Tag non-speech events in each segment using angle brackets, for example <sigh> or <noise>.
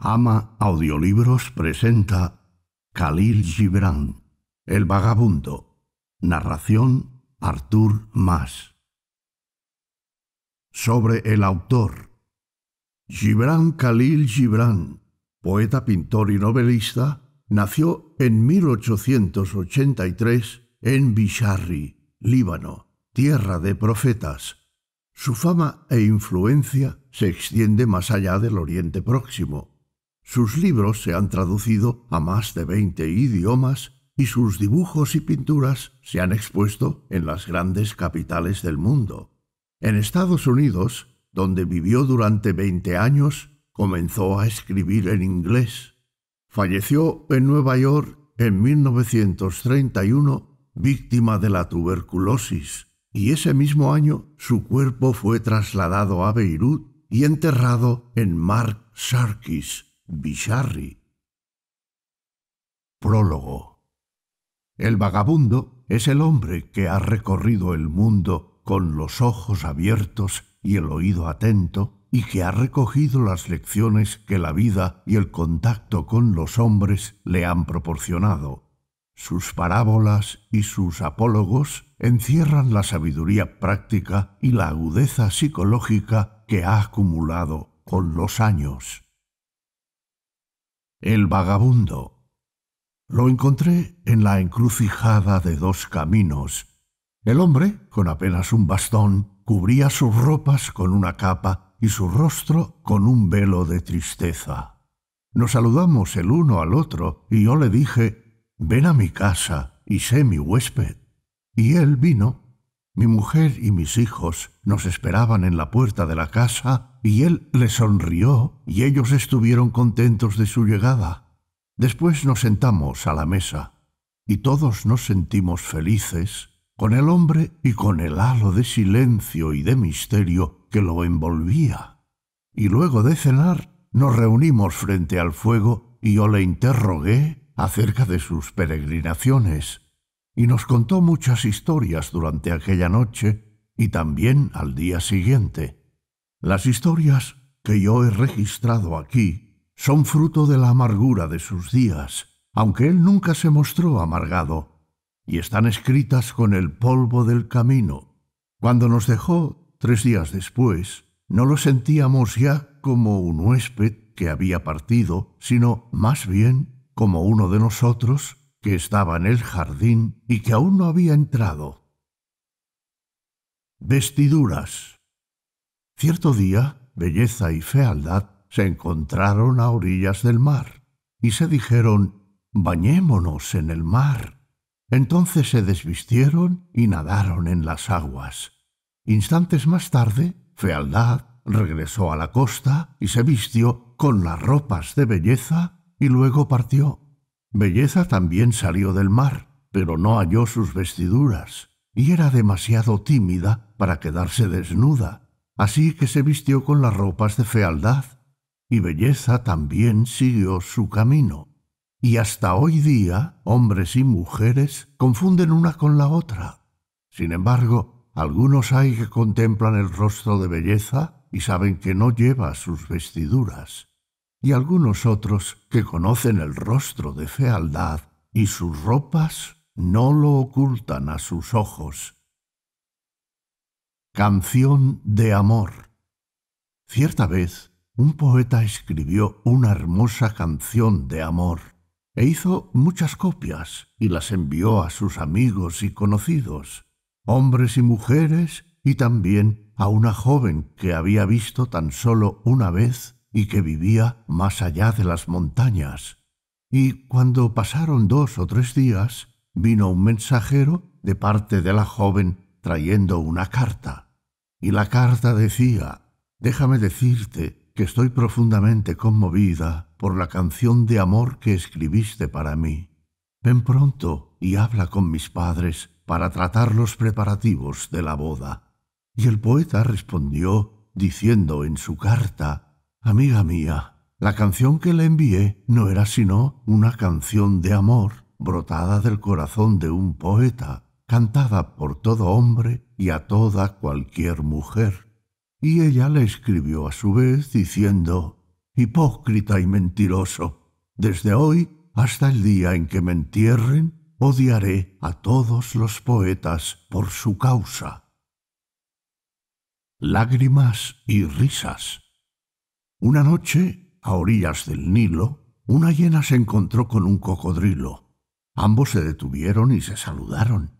Ama Audiolibros presenta Khalil Gibran, El Vagabundo. Narración Artur Mas. Sobre el autor. Gibran Khalil Gibran, poeta, pintor y novelista, nació en 1883 en Bisharri, Líbano, tierra de profetas. Su fama e influencia se extiende más allá del Oriente Próximo sus libros se han traducido a más de 20 idiomas y sus dibujos y pinturas se han expuesto en las grandes capitales del mundo. En Estados Unidos, donde vivió durante 20 años, comenzó a escribir en inglés. Falleció en Nueva York en 1931 víctima de la tuberculosis y ese mismo año su cuerpo fue trasladado a Beirut y enterrado en Mark Sarkis, Bicharri. Prólogo. El vagabundo es el hombre que ha recorrido el mundo con los ojos abiertos y el oído atento y que ha recogido las lecciones que la vida y el contacto con los hombres le han proporcionado. Sus parábolas y sus apólogos encierran la sabiduría práctica y la agudeza psicológica que ha acumulado con los años. El vagabundo. Lo encontré en la encrucijada de dos caminos. El hombre, con apenas un bastón, cubría sus ropas con una capa y su rostro con un velo de tristeza. Nos saludamos el uno al otro y yo le dije, ven a mi casa y sé mi huésped. Y él vino. Mi mujer y mis hijos nos esperaban en la puerta de la casa y él le sonrió, y ellos estuvieron contentos de su llegada. Después nos sentamos a la mesa, y todos nos sentimos felices con el hombre y con el halo de silencio y de misterio que lo envolvía. Y luego de cenar nos reunimos frente al fuego y yo le interrogué acerca de sus peregrinaciones, y nos contó muchas historias durante aquella noche y también al día siguiente. Las historias que yo he registrado aquí son fruto de la amargura de sus días, aunque él nunca se mostró amargado, y están escritas con el polvo del camino. Cuando nos dejó, tres días después, no lo sentíamos ya como un huésped que había partido, sino más bien como uno de nosotros que estaba en el jardín y que aún no había entrado. Vestiduras Cierto día, belleza y fealdad se encontraron a orillas del mar y se dijeron, bañémonos en el mar. Entonces se desvistieron y nadaron en las aguas. Instantes más tarde, fealdad regresó a la costa y se vistió con las ropas de belleza y luego partió. Belleza también salió del mar, pero no halló sus vestiduras y era demasiado tímida para quedarse desnuda Así que se vistió con las ropas de fealdad, y belleza también siguió su camino. Y hasta hoy día, hombres y mujeres confunden una con la otra. Sin embargo, algunos hay que contemplan el rostro de belleza y saben que no lleva sus vestiduras, y algunos otros que conocen el rostro de fealdad y sus ropas no lo ocultan a sus ojos Canción de amor. Cierta vez, un poeta escribió una hermosa canción de amor e hizo muchas copias y las envió a sus amigos y conocidos, hombres y mujeres, y también a una joven que había visto tan solo una vez y que vivía más allá de las montañas. Y cuando pasaron dos o tres días, vino un mensajero de parte de la joven trayendo una carta. Y la carta decía, déjame decirte que estoy profundamente conmovida por la canción de amor que escribiste para mí. Ven pronto y habla con mis padres para tratar los preparativos de la boda. Y el poeta respondió diciendo en su carta, Amiga mía, la canción que le envié no era sino una canción de amor brotada del corazón de un poeta cantada por todo hombre y a toda cualquier mujer. Y ella le escribió a su vez diciendo, Hipócrita y mentiroso, desde hoy hasta el día en que me entierren, odiaré a todos los poetas por su causa. Lágrimas y risas. Una noche, a orillas del Nilo, una hiena se encontró con un cocodrilo. Ambos se detuvieron y se saludaron.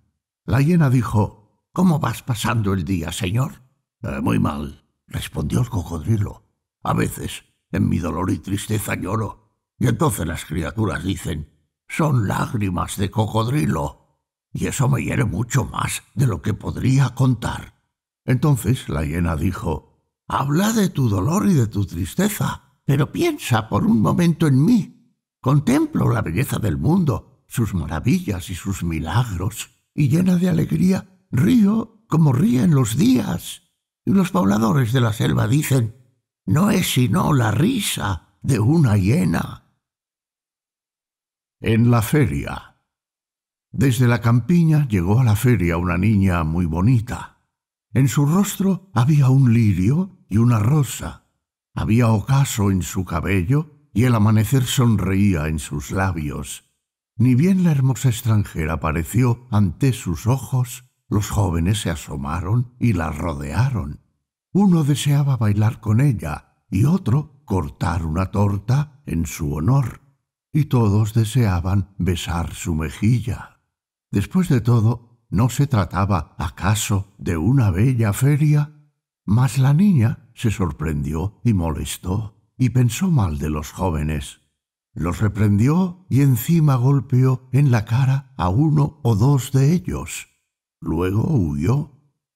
La hiena dijo, ¿Cómo vas pasando el día, señor? Eh, muy mal, respondió el cocodrilo. A veces, en mi dolor y tristeza lloro, y entonces las criaturas dicen, son lágrimas de cocodrilo, y eso me hiere mucho más de lo que podría contar. Entonces la hiena dijo, habla de tu dolor y de tu tristeza, pero piensa por un momento en mí. Contemplo la belleza del mundo, sus maravillas y sus milagros y llena de alegría, río como ríen los días. Y los pobladores de la selva dicen, no es sino la risa de una hiena. En la feria. Desde la campiña llegó a la feria una niña muy bonita. En su rostro había un lirio y una rosa. Había ocaso en su cabello y el amanecer sonreía en sus labios. Ni bien la hermosa extranjera apareció ante sus ojos, los jóvenes se asomaron y la rodearon. Uno deseaba bailar con ella y otro cortar una torta en su honor, y todos deseaban besar su mejilla. Después de todo, ¿no se trataba acaso de una bella feria? Mas la niña se sorprendió y molestó, y pensó mal de los jóvenes. Los reprendió y encima golpeó en la cara a uno o dos de ellos. Luego huyó.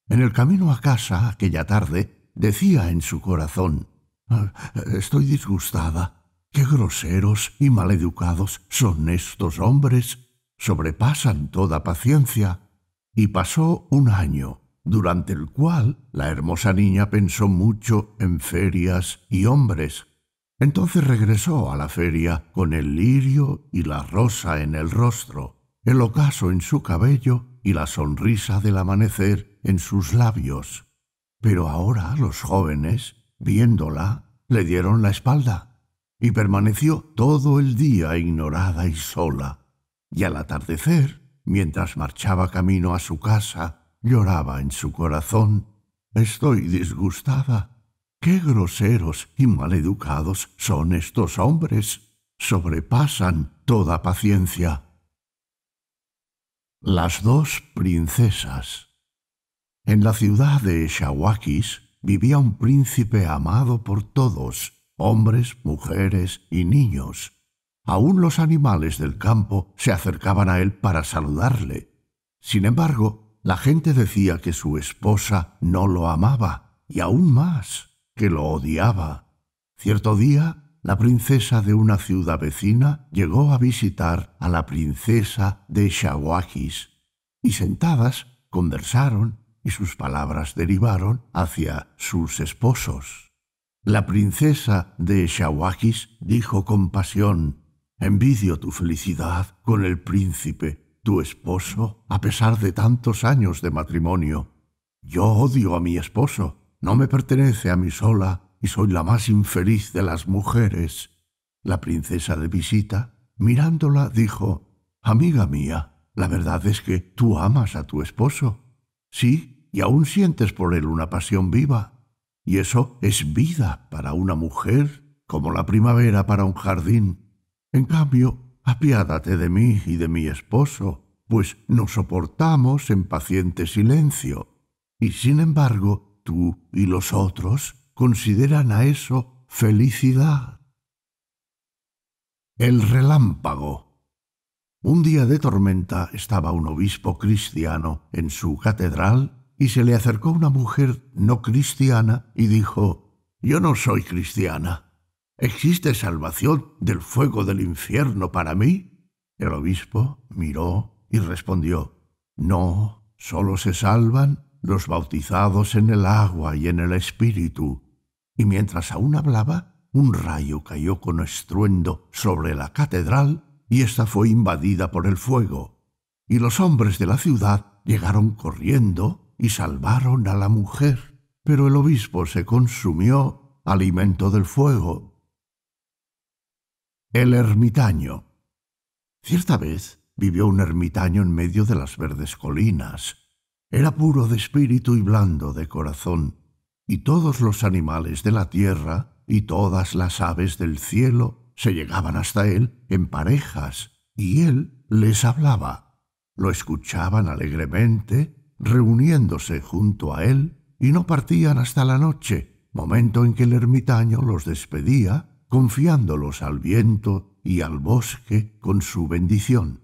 En el camino a casa aquella tarde decía en su corazón ah, Estoy disgustada. Qué groseros y maleducados son estos hombres. Sobrepasan toda paciencia. Y pasó un año, durante el cual la hermosa niña pensó mucho en ferias y hombres, entonces regresó a la feria con el lirio y la rosa en el rostro, el ocaso en su cabello y la sonrisa del amanecer en sus labios. Pero ahora los jóvenes, viéndola, le dieron la espalda y permaneció todo el día ignorada y sola. Y al atardecer, mientras marchaba camino a su casa, lloraba en su corazón. Estoy disgustada, Qué groseros y maleducados son estos hombres. Sobrepasan toda paciencia. Las dos princesas. En la ciudad de Shawakis vivía un príncipe amado por todos, hombres, mujeres y niños. Aún los animales del campo se acercaban a él para saludarle. Sin embargo, la gente decía que su esposa no lo amaba, y aún más, lo odiaba. Cierto día, la princesa de una ciudad vecina llegó a visitar a la princesa de Shawakis, y sentadas conversaron y sus palabras derivaron hacia sus esposos. La princesa de Shawakis dijo con pasión, Envidio tu felicidad con el príncipe, tu esposo, a pesar de tantos años de matrimonio. Yo odio a mi esposo, no me pertenece a mí sola y soy la más infeliz de las mujeres. La princesa de visita, mirándola, dijo, Amiga mía, la verdad es que tú amas a tu esposo. Sí, y aún sientes por él una pasión viva. Y eso es vida para una mujer, como la primavera para un jardín. En cambio, apiádate de mí y de mi esposo, pues nos soportamos en paciente silencio. Y sin embargo, tú y los otros consideran a eso felicidad. El relámpago. Un día de tormenta estaba un obispo cristiano en su catedral y se le acercó una mujer no cristiana y dijo, Yo no soy cristiana. ¿Existe salvación del fuego del infierno para mí? El obispo miró y respondió, No, solo se salvan los bautizados en el agua y en el espíritu. Y mientras aún hablaba, un rayo cayó con estruendo sobre la catedral y ésta fue invadida por el fuego. Y los hombres de la ciudad llegaron corriendo y salvaron a la mujer. Pero el obispo se consumió alimento del fuego. El ermitaño. Cierta vez vivió un ermitaño en medio de las verdes colinas, era puro de espíritu y blando de corazón, y todos los animales de la tierra y todas las aves del cielo se llegaban hasta él en parejas, y él les hablaba. Lo escuchaban alegremente, reuniéndose junto a él, y no partían hasta la noche, momento en que el ermitaño los despedía, confiándolos al viento y al bosque con su bendición.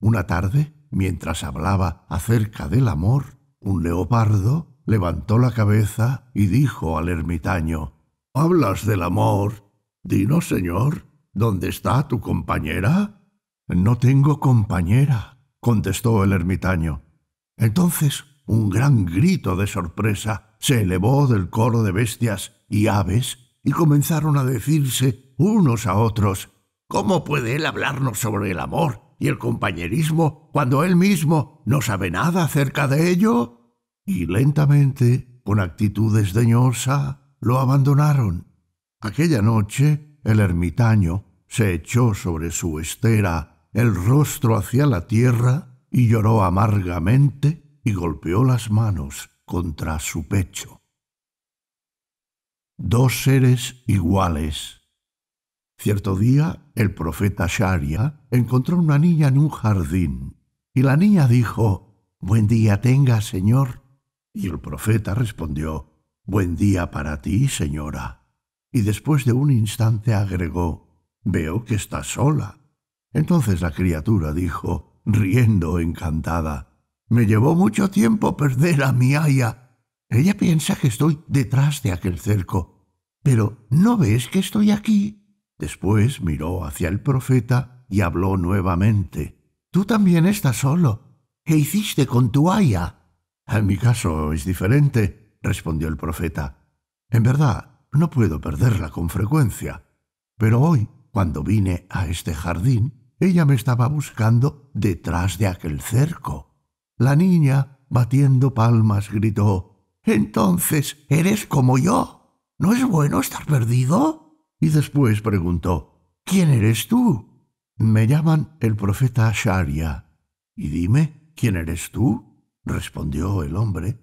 Una tarde Mientras hablaba acerca del amor, un leopardo levantó la cabeza y dijo al ermitaño, ¿Hablas del amor? Dinos, señor, ¿dónde está tu compañera? No tengo compañera, contestó el ermitaño. Entonces un gran grito de sorpresa se elevó del coro de bestias y aves y comenzaron a decirse unos a otros, ¿Cómo puede él hablarnos sobre el amor y el compañerismo cuando él mismo no sabe nada acerca de ello? Y lentamente, con actitud desdeñosa, lo abandonaron. Aquella noche, el ermitaño se echó sobre su estera, el rostro hacia la tierra, y lloró amargamente y golpeó las manos contra su pecho. Dos seres iguales Cierto día el profeta Sharia encontró una niña en un jardín y la niña dijo, Buen día tenga, señor. Y el profeta respondió, Buen día para ti, señora. Y después de un instante agregó, Veo que estás sola. Entonces la criatura dijo, riendo encantada, Me llevó mucho tiempo perder a mi Aya. Ella piensa que estoy detrás de aquel cerco, pero ¿no ves que estoy aquí? Después miró hacia el profeta y habló nuevamente. Tú también estás solo. ¿Qué hiciste con tu aya? En mi caso es diferente, respondió el profeta. En verdad, no puedo perderla con frecuencia. Pero hoy, cuando vine a este jardín, ella me estaba buscando detrás de aquel cerco. La niña, batiendo palmas, gritó, Entonces, ¿eres como yo? ¿No es bueno estar perdido? y después preguntó, ¿Quién eres tú? Me llaman el profeta Sharia. Y dime, ¿quién eres tú? respondió el hombre.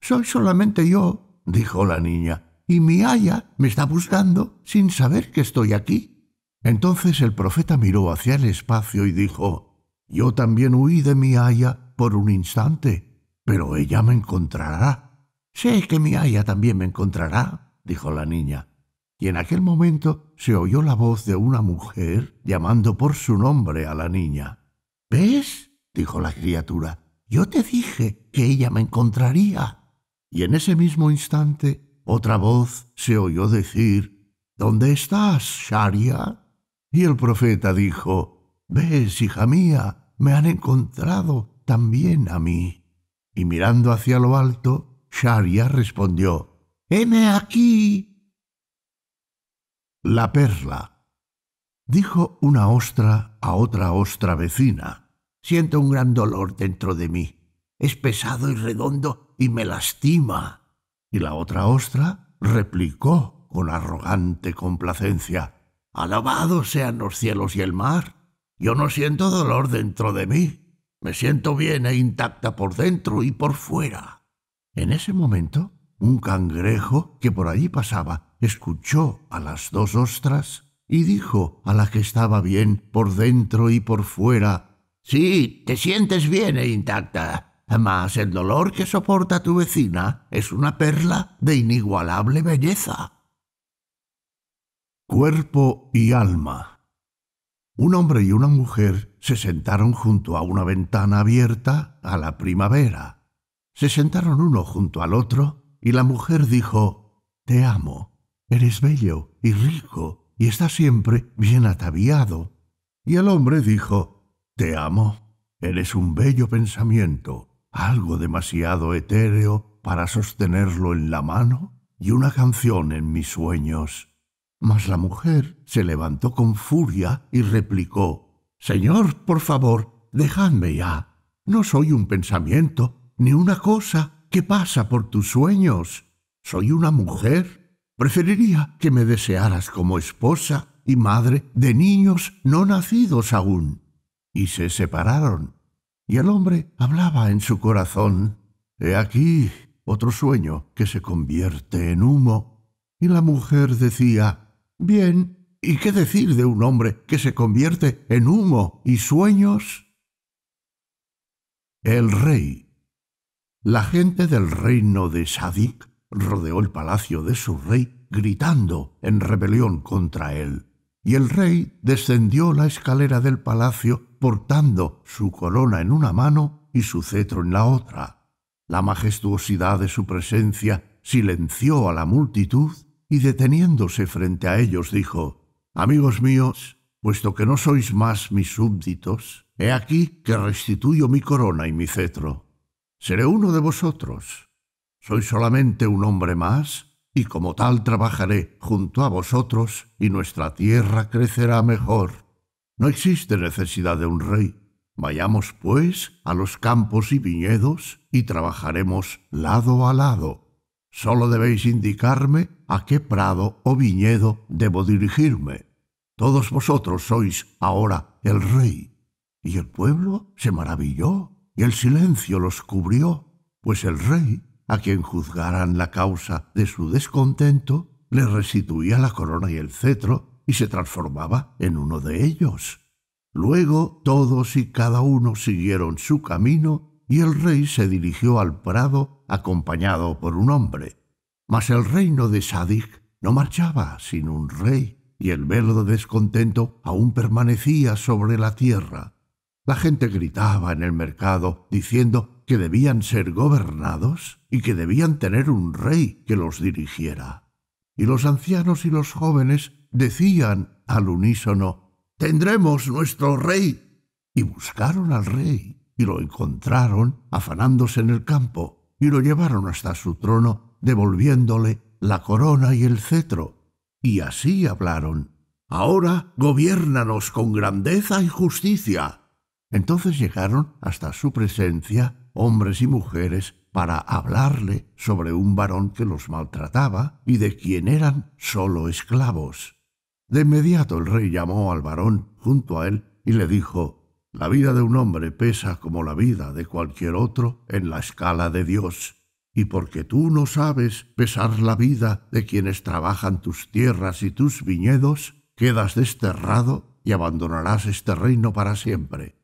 Soy solamente yo, dijo la niña, y mi Aya me está buscando sin saber que estoy aquí. Entonces el profeta miró hacia el espacio y dijo, Yo también huí de mi Aya por un instante, pero ella me encontrará. Sé que mi haya también me encontrará, dijo la niña y en aquel momento se oyó la voz de una mujer llamando por su nombre a la niña. ¿Ves? dijo la criatura. Yo te dije que ella me encontraría. Y en ese mismo instante otra voz se oyó decir, ¿Dónde estás, Sharia? Y el profeta dijo, ¿Ves, hija mía? Me han encontrado también a mí. Y mirando hacia lo alto, Sharia respondió, Heme aquí, la perla. Dijo una ostra a otra ostra vecina. Siento un gran dolor dentro de mí. Es pesado y redondo y me lastima. Y la otra ostra replicó con arrogante complacencia. Alabados sean los cielos y el mar. Yo no siento dolor dentro de mí. Me siento bien e intacta por dentro y por fuera. En ese momento, un cangrejo que por allí pasaba escuchó a las dos ostras y dijo a la que estaba bien por dentro y por fuera, Sí, te sientes bien e intacta, mas el dolor que soporta tu vecina es una perla de inigualable belleza. Cuerpo y alma. Un hombre y una mujer se sentaron junto a una ventana abierta a la primavera. Se sentaron uno junto al otro y la mujer dijo, Te amo. Eres bello y rico y estás siempre bien ataviado. Y el hombre dijo, Te amo, eres un bello pensamiento, algo demasiado etéreo para sostenerlo en la mano y una canción en mis sueños. Mas la mujer se levantó con furia y replicó, Señor, por favor, dejadme ya. No soy un pensamiento, ni una cosa que pasa por tus sueños. Soy una mujer Preferiría que me desearas como esposa y madre de niños no nacidos aún. Y se separaron. Y el hombre hablaba en su corazón. He aquí otro sueño que se convierte en humo. Y la mujer decía, bien, ¿y qué decir de un hombre que se convierte en humo y sueños? El rey. La gente del reino de Sadik rodeó el palacio de su rey gritando en rebelión contra él. Y el rey descendió la escalera del palacio portando su corona en una mano y su cetro en la otra. La majestuosidad de su presencia silenció a la multitud y deteniéndose frente a ellos dijo, Amigos míos, puesto que no sois más mis súbditos, he aquí que restituyo mi corona y mi cetro. Seré uno de vosotros, soy solamente un hombre más, y como tal trabajaré junto a vosotros, y nuestra tierra crecerá mejor. No existe necesidad de un rey. Vayamos, pues, a los campos y viñedos, y trabajaremos lado a lado. Solo debéis indicarme a qué prado o viñedo debo dirigirme. Todos vosotros sois ahora el rey. Y el pueblo se maravilló, y el silencio los cubrió, pues el rey a quien juzgaran la causa de su descontento, le restituía la corona y el cetro y se transformaba en uno de ellos. Luego todos y cada uno siguieron su camino y el rey se dirigió al prado acompañado por un hombre. Mas el reino de Sadik no marchaba sin un rey y el velo descontento aún permanecía sobre la tierra. La gente gritaba en el mercado diciendo que debían ser gobernados y que debían tener un rey que los dirigiera. Y los ancianos y los jóvenes decían al unísono, Tendremos nuestro rey. Y buscaron al rey y lo encontraron afanándose en el campo y lo llevaron hasta su trono, devolviéndole la corona y el cetro. Y así hablaron, Ahora gobiernanos con grandeza y justicia entonces llegaron hasta su presencia hombres y mujeres para hablarle sobre un varón que los maltrataba y de quien eran solo esclavos. De inmediato el rey llamó al varón junto a él y le dijo, La vida de un hombre pesa como la vida de cualquier otro en la escala de Dios y porque tú no sabes pesar la vida de quienes trabajan tus tierras y tus viñedos, quedas desterrado y abandonarás este reino para siempre.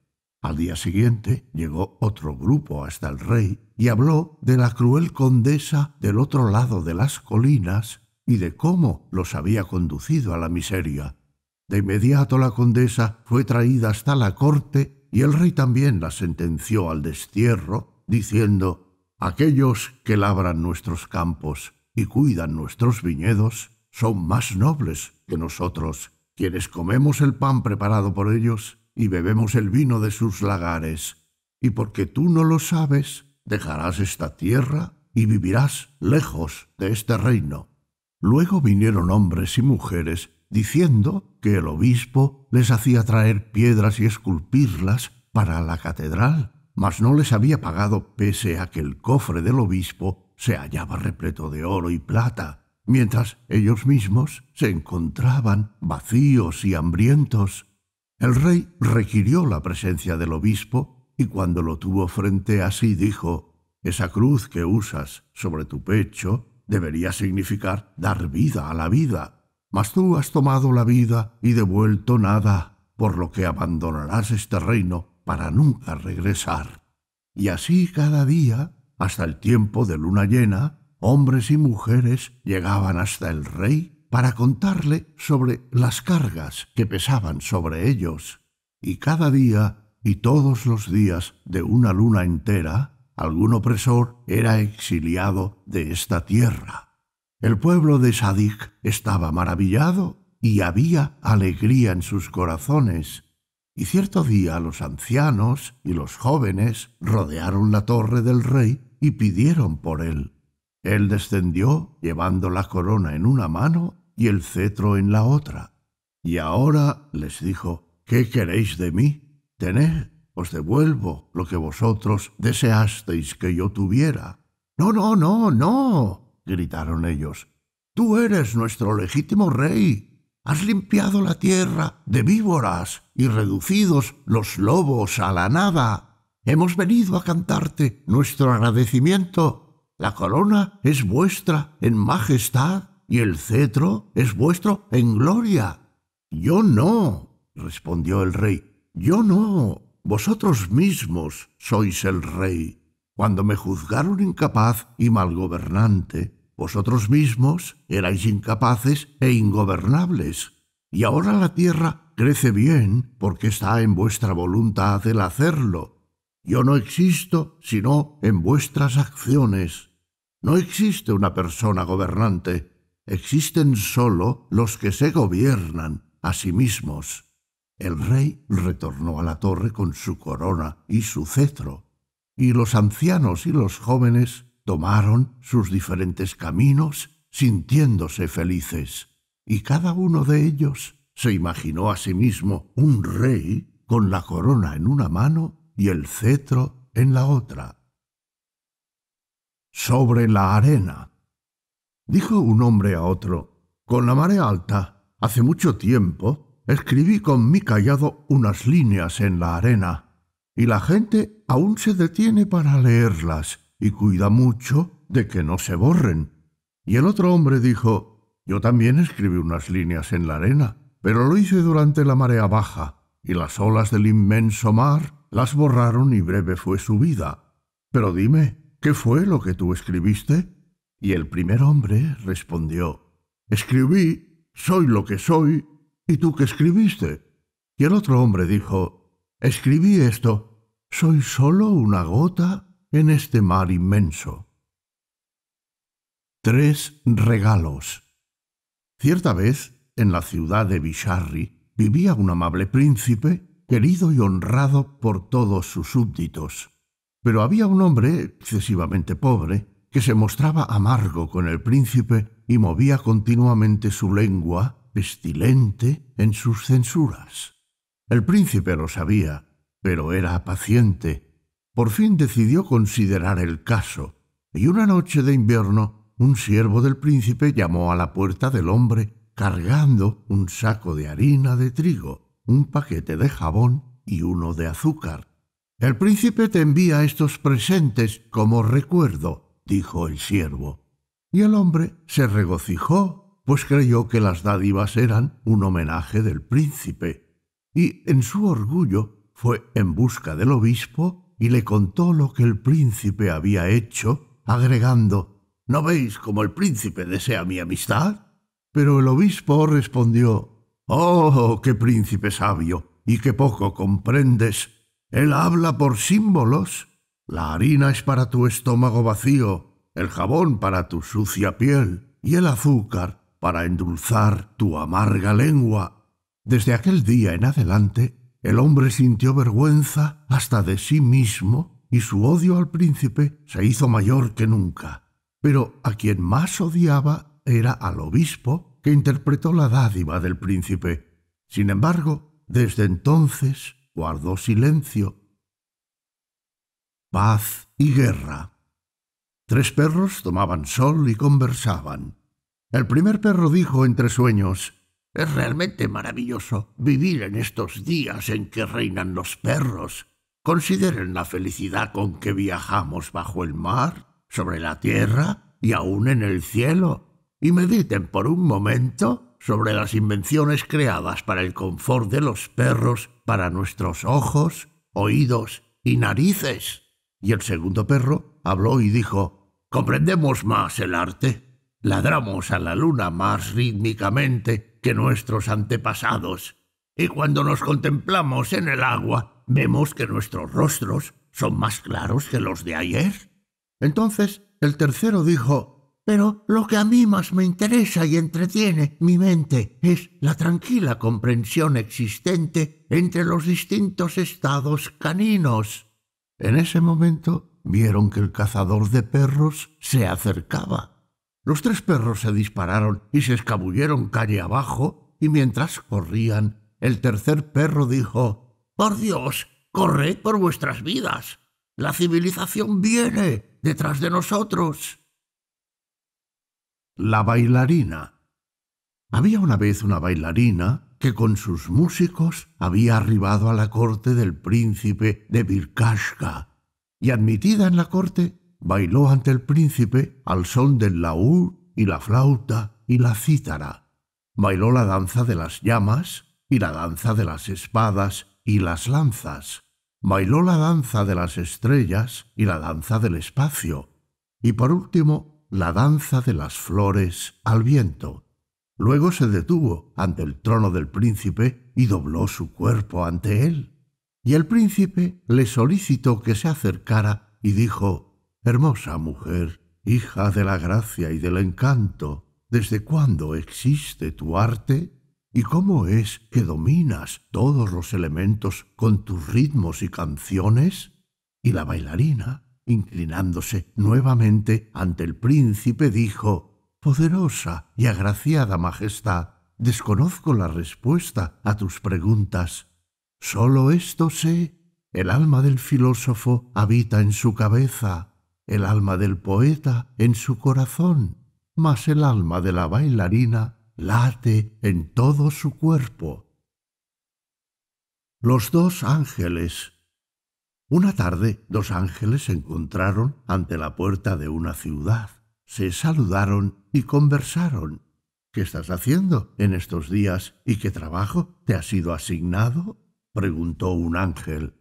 Al día siguiente llegó otro grupo hasta el rey y habló de la cruel condesa del otro lado de las colinas y de cómo los había conducido a la miseria. De inmediato la condesa fue traída hasta la corte y el rey también la sentenció al destierro, diciendo, Aquellos que labran nuestros campos y cuidan nuestros viñedos son más nobles que nosotros, quienes comemos el pan preparado por ellos y bebemos el vino de sus lagares. Y porque tú no lo sabes, dejarás esta tierra y vivirás lejos de este reino. Luego vinieron hombres y mujeres diciendo que el obispo les hacía traer piedras y esculpirlas para la catedral, mas no les había pagado pese a que el cofre del obispo se hallaba repleto de oro y plata, mientras ellos mismos se encontraban vacíos y hambrientos. El rey requirió la presencia del obispo y cuando lo tuvo frente a sí dijo, Esa cruz que usas sobre tu pecho debería significar dar vida a la vida, mas tú has tomado la vida y devuelto nada, por lo que abandonarás este reino para nunca regresar. Y así cada día, hasta el tiempo de luna llena, hombres y mujeres llegaban hasta el rey para contarle sobre las cargas que pesaban sobre ellos. Y cada día y todos los días de una luna entera, algún opresor era exiliado de esta tierra. El pueblo de Sadik estaba maravillado y había alegría en sus corazones. Y cierto día los ancianos y los jóvenes rodearon la torre del rey y pidieron por él. Él descendió llevando la corona en una mano el cetro en la otra. Y ahora les dijo, ¿qué queréis de mí? Tened, os devuelvo lo que vosotros deseasteis que yo tuviera. No, no, no, no, gritaron ellos. Tú eres nuestro legítimo rey. Has limpiado la tierra de víboras y reducidos los lobos a la nada. Hemos venido a cantarte nuestro agradecimiento. La corona es vuestra en majestad y el cetro es vuestro en gloria. Yo no, respondió el rey, yo no, vosotros mismos sois el rey. Cuando me juzgaron incapaz y mal gobernante, vosotros mismos erais incapaces e ingobernables. Y ahora la tierra crece bien porque está en vuestra voluntad el hacerlo. Yo no existo sino en vuestras acciones. No existe una persona gobernante, existen sólo los que se gobiernan a sí mismos. El rey retornó a la torre con su corona y su cetro, y los ancianos y los jóvenes tomaron sus diferentes caminos sintiéndose felices, y cada uno de ellos se imaginó a sí mismo un rey con la corona en una mano y el cetro en la otra. Sobre la arena Dijo un hombre a otro, con la marea alta, hace mucho tiempo, escribí con mi callado unas líneas en la arena, y la gente aún se detiene para leerlas y cuida mucho de que no se borren. Y el otro hombre dijo, yo también escribí unas líneas en la arena, pero lo hice durante la marea baja, y las olas del inmenso mar las borraron y breve fue su vida. Pero dime, ¿qué fue lo que tú escribiste? Y el primer hombre respondió, Escribí, soy lo que soy, ¿y tú qué escribiste? Y el otro hombre dijo, Escribí esto, soy solo una gota en este mar inmenso. Tres regalos. Cierta vez, en la ciudad de Bicharri, vivía un amable príncipe, querido y honrado por todos sus súbditos. Pero había un hombre excesivamente pobre, que se mostraba amargo con el príncipe y movía continuamente su lengua, pestilente, en sus censuras. El príncipe lo sabía, pero era paciente. Por fin decidió considerar el caso, y una noche de invierno un siervo del príncipe llamó a la puerta del hombre cargando un saco de harina de trigo, un paquete de jabón y uno de azúcar. El príncipe te envía estos presentes como recuerdo, dijo el siervo. Y el hombre se regocijó, pues creyó que las dádivas eran un homenaje del príncipe. Y en su orgullo fue en busca del obispo y le contó lo que el príncipe había hecho, agregando, ¿No veis cómo el príncipe desea mi amistad? Pero el obispo respondió, ¡Oh, qué príncipe sabio! y qué poco comprendes. Él habla por símbolos la harina es para tu estómago vacío, el jabón para tu sucia piel y el azúcar para endulzar tu amarga lengua. Desde aquel día en adelante, el hombre sintió vergüenza hasta de sí mismo y su odio al príncipe se hizo mayor que nunca. Pero a quien más odiaba era al obispo, que interpretó la dádiva del príncipe. Sin embargo, desde entonces guardó silencio paz y guerra. Tres perros tomaban sol y conversaban. El primer perro dijo entre sueños, Es realmente maravilloso vivir en estos días en que reinan los perros. Consideren la felicidad con que viajamos bajo el mar, sobre la tierra y aún en el cielo, y mediten por un momento sobre las invenciones creadas para el confort de los perros, para nuestros ojos, oídos y narices. Y el segundo perro habló y dijo, comprendemos más el arte, ladramos a la luna más rítmicamente que nuestros antepasados, y cuando nos contemplamos en el agua vemos que nuestros rostros son más claros que los de ayer. Entonces el tercero dijo, pero lo que a mí más me interesa y entretiene mi mente es la tranquila comprensión existente entre los distintos estados caninos. En ese momento vieron que el cazador de perros se acercaba. Los tres perros se dispararon y se escabulleron calle abajo, y mientras corrían, el tercer perro dijo Por Dios, corred por vuestras vidas. La civilización viene detrás de nosotros. La bailarina. Había una vez una bailarina que con sus músicos había arribado a la corte del príncipe de Virkashka, y admitida en la corte, bailó ante el príncipe al son del laúd y la flauta y la cítara. Bailó la danza de las llamas y la danza de las espadas y las lanzas. Bailó la danza de las estrellas y la danza del espacio. Y por último, la danza de las flores al viento. Luego se detuvo ante el trono del príncipe y dobló su cuerpo ante él. Y el príncipe le solicitó que se acercara y dijo, Hermosa mujer, hija de la gracia y del encanto, ¿desde cuándo existe tu arte? ¿Y cómo es que dominas todos los elementos con tus ritmos y canciones? Y la bailarina, inclinándose nuevamente ante el príncipe, dijo, Poderosa y agraciada Majestad, desconozco la respuesta a tus preguntas. Solo esto sé. El alma del filósofo habita en su cabeza, el alma del poeta en su corazón, mas el alma de la bailarina late en todo su cuerpo. Los dos ángeles. Una tarde dos ángeles se encontraron ante la puerta de una ciudad se saludaron y conversaron. ¿Qué estás haciendo en estos días y qué trabajo te ha sido asignado? preguntó un ángel.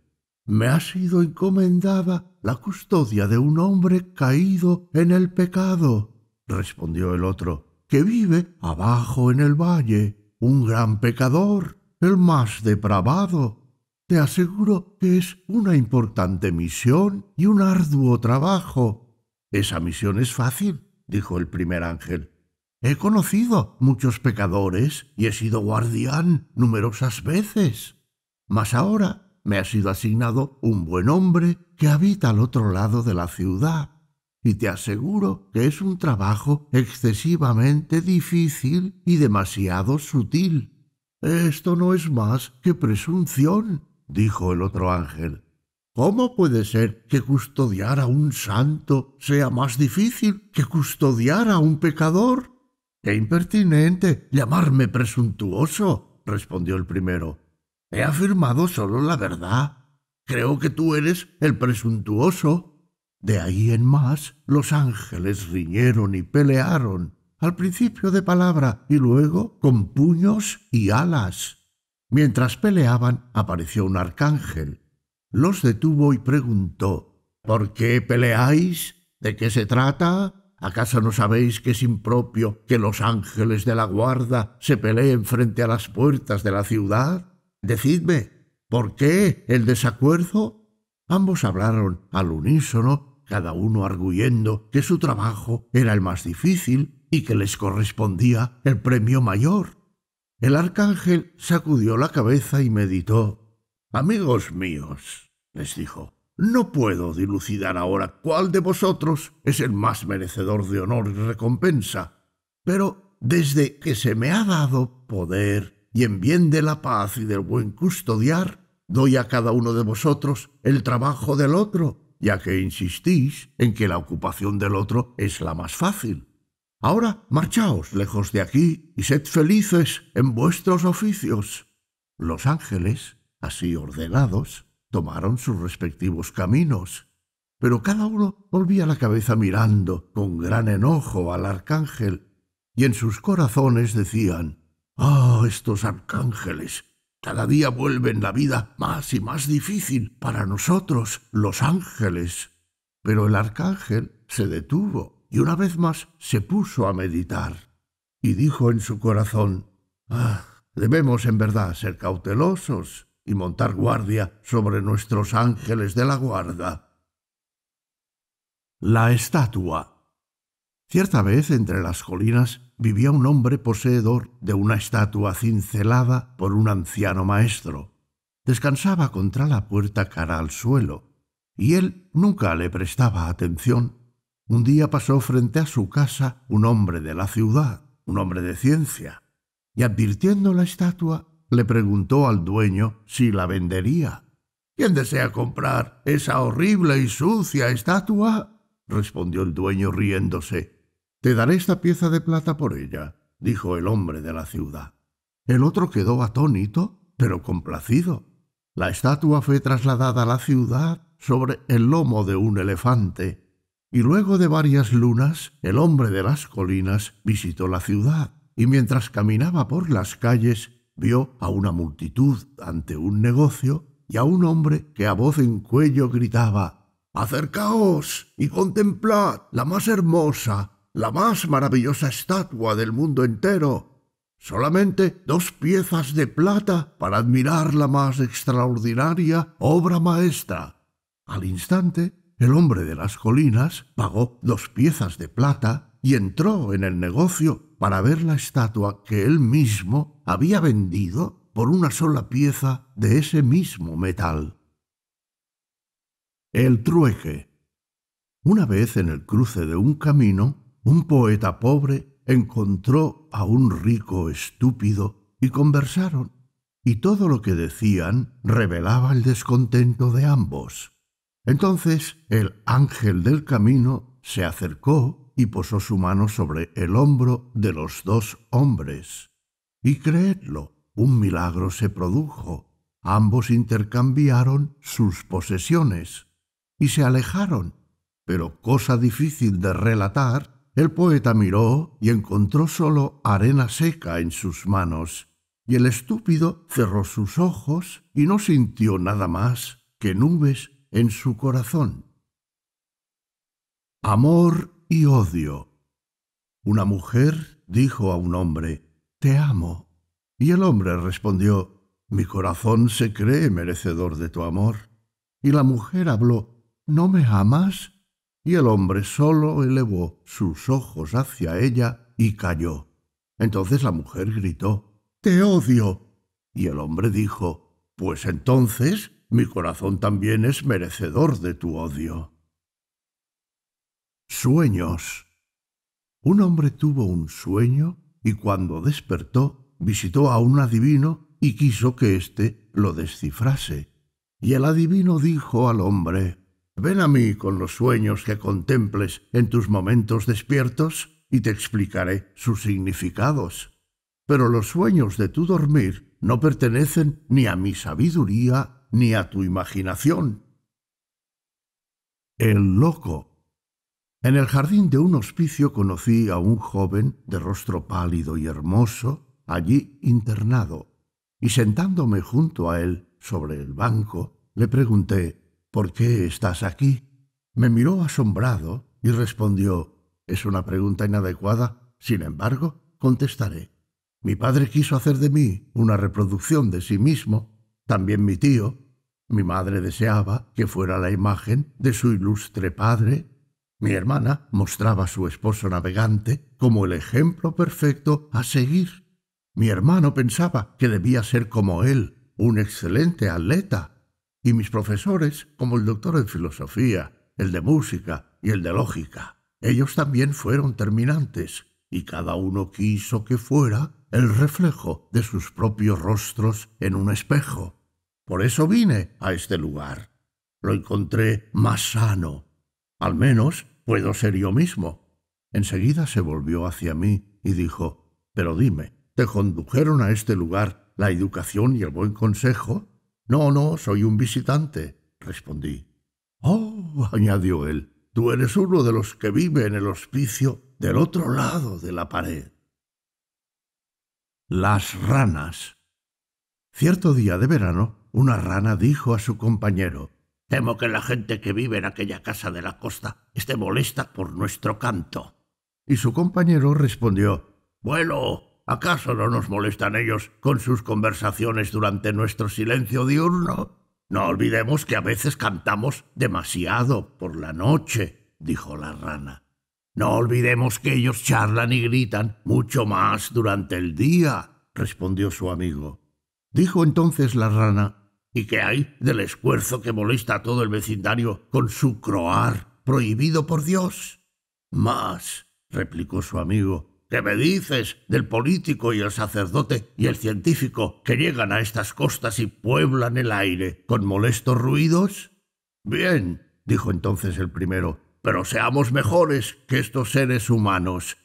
Me ha sido encomendada la custodia de un hombre caído en el pecado, respondió el otro, que vive abajo en el valle, un gran pecador, el más depravado. Te aseguro que es una importante misión y un arduo trabajo. Esa misión es fácil, dijo el primer ángel. He conocido muchos pecadores y he sido guardián numerosas veces. Mas ahora me ha sido asignado un buen hombre que habita al otro lado de la ciudad. Y te aseguro que es un trabajo excesivamente difícil y demasiado sutil. Esto no es más que presunción, dijo el otro ángel. ¿Cómo puede ser que custodiar a un santo sea más difícil que custodiar a un pecador? ¡Qué impertinente llamarme presuntuoso! respondió el primero. He afirmado solo la verdad. Creo que tú eres el presuntuoso. De ahí en más, los ángeles riñeron y pelearon, al principio de palabra y luego con puños y alas. Mientras peleaban, apareció un arcángel los detuvo y preguntó, ¿Por qué peleáis? ¿De qué se trata? ¿Acaso no sabéis que es impropio que los ángeles de la guarda se peleen frente a las puertas de la ciudad? Decidme, ¿por qué el desacuerdo? Ambos hablaron al unísono, cada uno arguyendo que su trabajo era el más difícil y que les correspondía el premio mayor. El arcángel sacudió la cabeza y meditó. Amigos míos, les dijo, no puedo dilucidar ahora cuál de vosotros es el más merecedor de honor y recompensa, pero desde que se me ha dado poder y en bien de la paz y del buen custodiar, doy a cada uno de vosotros el trabajo del otro, ya que insistís en que la ocupación del otro es la más fácil. Ahora marchaos lejos de aquí y sed felices en vuestros oficios. Los ángeles Así ordenados, tomaron sus respectivos caminos, pero cada uno volvía la cabeza mirando con gran enojo al arcángel, y en sus corazones decían, ¡Ah, estos arcángeles! Cada día vuelven la vida más y más difícil para nosotros, los ángeles. Pero el arcángel se detuvo y una vez más se puso a meditar. Y dijo en su corazón, Ah, debemos en verdad ser cautelosos montar guardia sobre nuestros ángeles de la guarda. La estatua. Cierta vez entre las colinas vivía un hombre poseedor de una estatua cincelada por un anciano maestro. Descansaba contra la puerta cara al suelo, y él nunca le prestaba atención. Un día pasó frente a su casa un hombre de la ciudad, un hombre de ciencia, y advirtiendo la estatua le preguntó al dueño si la vendería. ¿Quién desea comprar esa horrible y sucia estatua? respondió el dueño riéndose. Te daré esta pieza de plata por ella, dijo el hombre de la ciudad. El otro quedó atónito, pero complacido. La estatua fue trasladada a la ciudad sobre el lomo de un elefante, y luego de varias lunas el hombre de las colinas visitó la ciudad, y mientras caminaba por las calles vio a una multitud ante un negocio y a un hombre que a voz en cuello gritaba Acercaos y contemplad la más hermosa, la más maravillosa estatua del mundo entero. Solamente dos piezas de plata para admirar la más extraordinaria obra maestra. Al instante, el hombre de las colinas pagó dos piezas de plata y entró en el negocio para ver la estatua que él mismo había vendido por una sola pieza de ese mismo metal. El trueque. Una vez en el cruce de un camino, un poeta pobre encontró a un rico estúpido y conversaron, y todo lo que decían revelaba el descontento de ambos. Entonces el ángel del camino se acercó y posó su mano sobre el hombro de los dos hombres. Y creedlo, un milagro se produjo. Ambos intercambiaron sus posesiones y se alejaron. Pero cosa difícil de relatar, el poeta miró y encontró solo arena seca en sus manos, y el estúpido cerró sus ojos y no sintió nada más que nubes en su corazón. Amor y odio. Una mujer dijo a un hombre, Te amo. Y el hombre respondió, Mi corazón se cree merecedor de tu amor. Y la mujer habló, ¿No me amas? Y el hombre solo elevó sus ojos hacia ella y cayó. Entonces la mujer gritó, Te odio. Y el hombre dijo, Pues entonces mi corazón también es merecedor de tu odio. Sueños. Un hombre tuvo un sueño y cuando despertó visitó a un adivino y quiso que éste lo descifrase. Y el adivino dijo al hombre, Ven a mí con los sueños que contemples en tus momentos despiertos y te explicaré sus significados. Pero los sueños de tu dormir no pertenecen ni a mi sabiduría ni a tu imaginación. El loco en el jardín de un hospicio conocí a un joven de rostro pálido y hermoso, allí internado, y sentándome junto a él sobre el banco, le pregunté, ¿por qué estás aquí? Me miró asombrado y respondió, es una pregunta inadecuada, sin embargo, contestaré. Mi padre quiso hacer de mí una reproducción de sí mismo, también mi tío. Mi madre deseaba que fuera la imagen de su ilustre padre mi hermana mostraba a su esposo navegante como el ejemplo perfecto a seguir. Mi hermano pensaba que debía ser como él, un excelente atleta, y mis profesores como el doctor en filosofía, el de música y el de lógica. Ellos también fueron terminantes, y cada uno quiso que fuera el reflejo de sus propios rostros en un espejo. Por eso vine a este lugar. Lo encontré más sano. Al menos puedo ser yo mismo. Enseguida se volvió hacia mí y dijo, Pero dime, ¿te condujeron a este lugar la educación y el buen consejo? No, no, soy un visitante, respondí. Oh, añadió él, tú eres uno de los que vive en el hospicio del otro lado de la pared. Las ranas. Cierto día de verano, una rana dijo a su compañero, Temo que la gente que vive en aquella casa de la costa esté molesta por nuestro canto. Y su compañero respondió Bueno, ¿acaso no nos molestan ellos con sus conversaciones durante nuestro silencio diurno? No olvidemos que a veces cantamos demasiado por la noche, dijo la rana. No olvidemos que ellos charlan y gritan mucho más durante el día, respondió su amigo. Dijo entonces la rana ¿Y qué hay del esfuerzo que molesta a todo el vecindario con su croar prohibido por Dios? Más, replicó su amigo, ¿qué me dices del político y el sacerdote y el científico que llegan a estas costas y pueblan el aire con molestos ruidos? Bien, dijo entonces el primero, pero seamos mejores que estos seres humanos.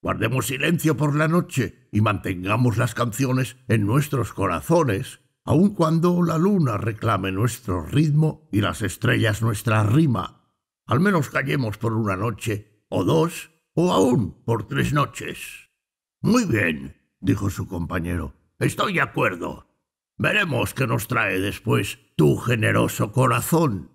Guardemos silencio por la noche y mantengamos las canciones en nuestros corazones aun cuando la luna reclame nuestro ritmo y las estrellas nuestra rima. Al menos callemos por una noche, o dos, o aún por tres noches. Muy bien, dijo su compañero, estoy de acuerdo. Veremos qué nos trae después tu generoso corazón.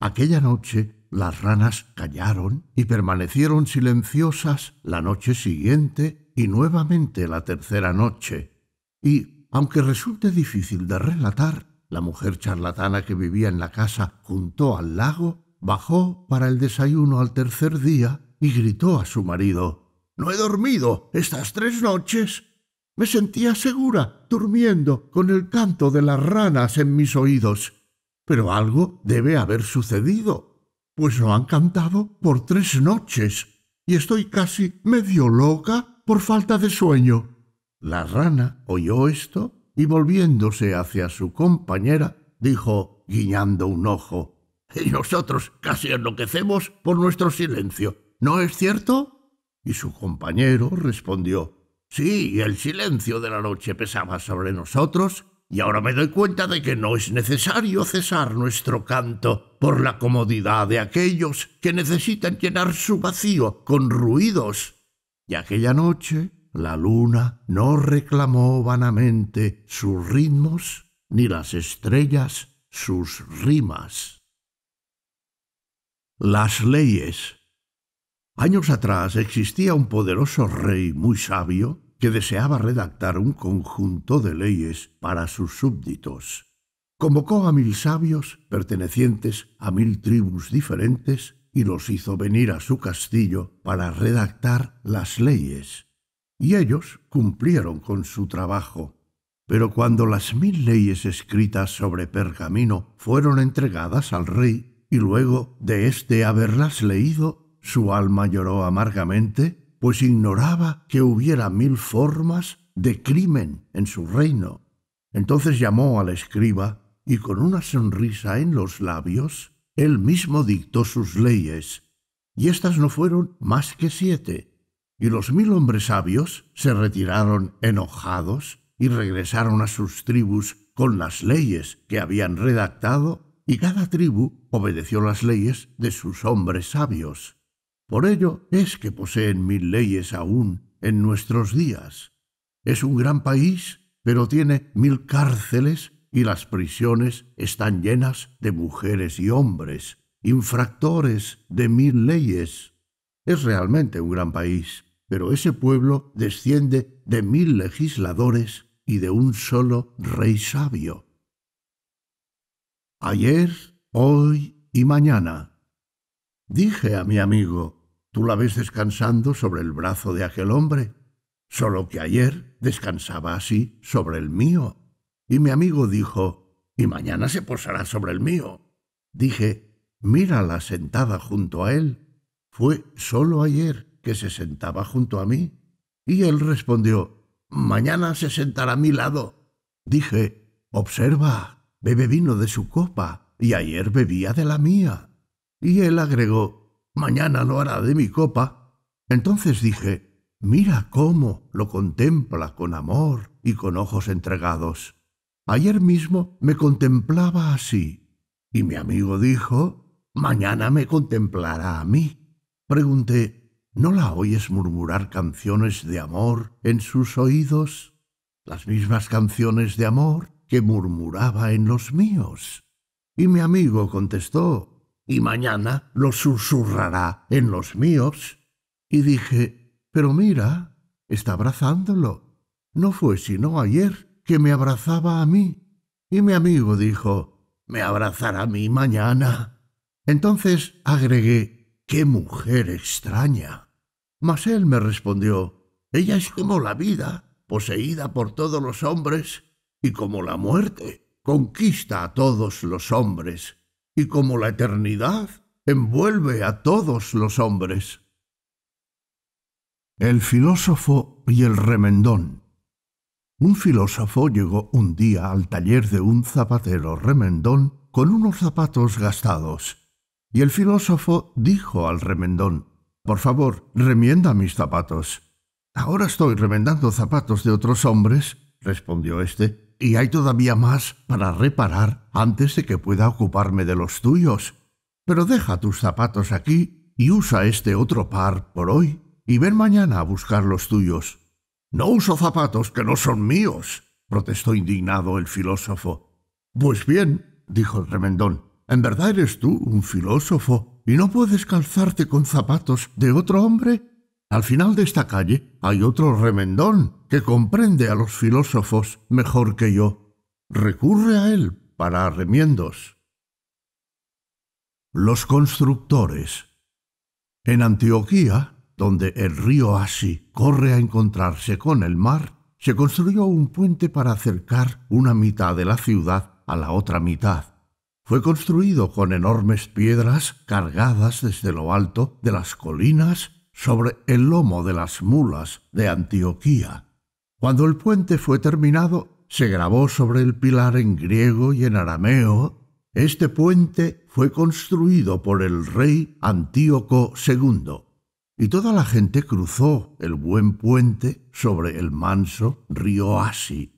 Aquella noche las ranas callaron y permanecieron silenciosas la noche siguiente y nuevamente la tercera noche. Y aunque resulte difícil de relatar, la mujer charlatana que vivía en la casa junto al lago bajó para el desayuno al tercer día y gritó a su marido No he dormido estas tres noches. Me sentía segura, durmiendo, con el canto de las ranas en mis oídos. Pero algo debe haber sucedido, pues no han cantado por tres noches, y estoy casi medio loca por falta de sueño. La rana oyó esto y volviéndose hacia su compañera, dijo, guiñando un ojo, Y nosotros casi enloquecemos por nuestro silencio, ¿no es cierto? Y su compañero respondió, Sí, el silencio de la noche pesaba sobre nosotros, y ahora me doy cuenta de que no es necesario cesar nuestro canto por la comodidad de aquellos que necesitan llenar su vacío con ruidos. Y aquella noche la luna no reclamó vanamente sus ritmos, ni las estrellas sus rimas. Las leyes. Años atrás existía un poderoso rey muy sabio que deseaba redactar un conjunto de leyes para sus súbditos. Convocó a mil sabios pertenecientes a mil tribus diferentes y los hizo venir a su castillo para redactar las leyes y ellos cumplieron con su trabajo. Pero cuando las mil leyes escritas sobre pergamino fueron entregadas al rey, y luego de éste haberlas leído, su alma lloró amargamente, pues ignoraba que hubiera mil formas de crimen en su reino. Entonces llamó al escriba, y con una sonrisa en los labios, él mismo dictó sus leyes, y éstas no fueron más que siete, y los mil hombres sabios se retiraron enojados y regresaron a sus tribus con las leyes que habían redactado, y cada tribu obedeció las leyes de sus hombres sabios. Por ello es que poseen mil leyes aún en nuestros días. Es un gran país, pero tiene mil cárceles y las prisiones están llenas de mujeres y hombres, infractores de mil leyes. Es realmente un gran país pero ese pueblo desciende de mil legisladores y de un solo rey sabio. Ayer, hoy y mañana. Dije a mi amigo, tú la ves descansando sobre el brazo de aquel hombre, solo que ayer descansaba así sobre el mío. Y mi amigo dijo, y mañana se posará sobre el mío. Dije, mírala sentada junto a él. Fue solo ayer que se sentaba junto a mí, y él respondió, Mañana se sentará a mi lado. Dije, Observa, bebe vino de su copa, y ayer bebía de la mía. Y él agregó, Mañana lo hará de mi copa. Entonces dije, Mira cómo lo contempla con amor y con ojos entregados. Ayer mismo me contemplaba así. Y mi amigo dijo, Mañana me contemplará a mí. Pregunté, ¿No la oyes murmurar canciones de amor en sus oídos? Las mismas canciones de amor que murmuraba en los míos. Y mi amigo contestó, y mañana lo susurrará en los míos. Y dije, pero mira, está abrazándolo. No fue sino ayer que me abrazaba a mí. Y mi amigo dijo, me abrazará a mí mañana. Entonces agregué, ¡Qué mujer extraña! Mas él me respondió, ella es como la vida, poseída por todos los hombres, y como la muerte, conquista a todos los hombres, y como la eternidad, envuelve a todos los hombres. El filósofo y el remendón. Un filósofo llegó un día al taller de un zapatero remendón con unos zapatos gastados y el filósofo dijo al remendón, Por favor, remienda mis zapatos. Ahora estoy remendando zapatos de otros hombres, respondió éste, y hay todavía más para reparar antes de que pueda ocuparme de los tuyos. Pero deja tus zapatos aquí y usa este otro par por hoy, y ven mañana a buscar los tuyos. No uso zapatos que no son míos, protestó indignado el filósofo. Pues bien, dijo el remendón, ¿En verdad eres tú un filósofo y no puedes calzarte con zapatos de otro hombre? Al final de esta calle hay otro remendón que comprende a los filósofos mejor que yo. Recurre a él para remiendos. Los constructores. En Antioquía, donde el río Asi corre a encontrarse con el mar, se construyó un puente para acercar una mitad de la ciudad a la otra mitad. Fue construido con enormes piedras cargadas desde lo alto de las colinas sobre el lomo de las mulas de Antioquía. Cuando el puente fue terminado, se grabó sobre el pilar en griego y en arameo. Este puente fue construido por el rey Antíoco II, y toda la gente cruzó el buen puente sobre el manso río Asi.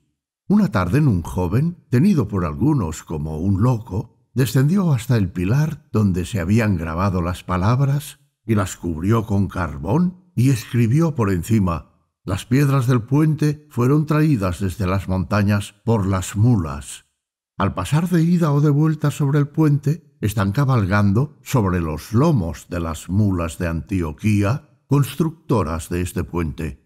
Una tarde en un joven, tenido por algunos como un loco, descendió hasta el pilar donde se habían grabado las palabras y las cubrió con carbón y escribió por encima Las piedras del puente fueron traídas desde las montañas por las mulas. Al pasar de ida o de vuelta sobre el puente, están cabalgando sobre los lomos de las mulas de Antioquía, constructoras de este puente.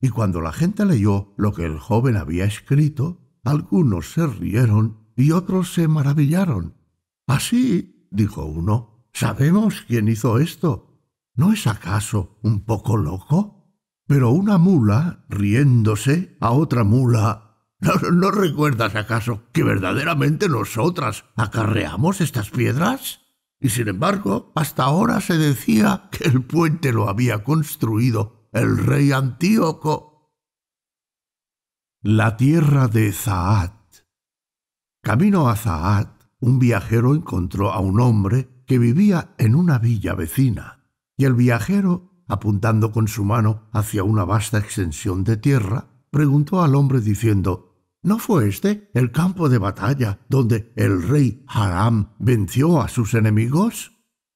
Y cuando la gente leyó lo que el joven había escrito, algunos se rieron y otros se maravillaron, Así, dijo uno, sabemos quién hizo esto. ¿No es acaso un poco loco? Pero una mula, riéndose a otra mula, ¿no, recuerdas acaso que verdaderamente nosotras acarreamos estas piedras? Y sin embargo, hasta ahora se decía que el puente lo había construido el rey Antíoco. La tierra de Zaat. Camino a Zaat, un viajero encontró a un hombre que vivía en una villa vecina, y el viajero, apuntando con su mano hacia una vasta extensión de tierra, preguntó al hombre diciendo ¿No fue este el campo de batalla donde el rey Haram venció a sus enemigos?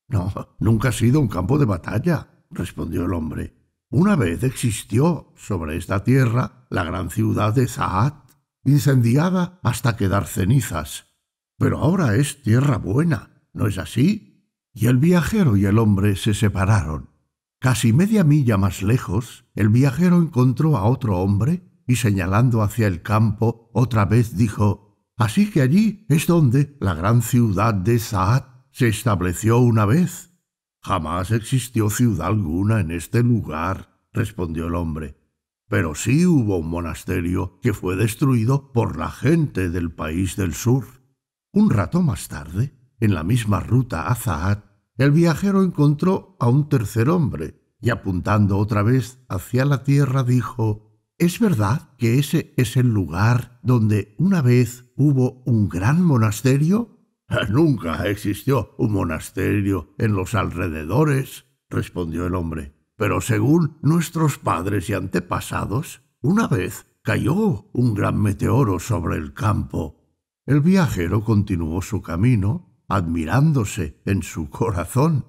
No, nunca ha sido un campo de batalla, respondió el hombre. Una vez existió sobre esta tierra la gran ciudad de Zahat, incendiada hasta quedar cenizas, pero ahora es tierra buena, ¿no es así? Y el viajero y el hombre se separaron. Casi media milla más lejos, el viajero encontró a otro hombre y señalando hacia el campo, otra vez dijo, Así que allí es donde la gran ciudad de Saad se estableció una vez. Jamás existió ciudad alguna en este lugar, respondió el hombre. Pero sí hubo un monasterio que fue destruido por la gente del país del sur. Un rato más tarde, en la misma ruta a Zahat, el viajero encontró a un tercer hombre y apuntando otra vez hacia la tierra dijo, ¿Es verdad que ese es el lugar donde una vez hubo un gran monasterio? Ah, nunca existió un monasterio en los alrededores, respondió el hombre. Pero según nuestros padres y antepasados, una vez cayó un gran meteoro sobre el campo el viajero continuó su camino, admirándose en su corazón,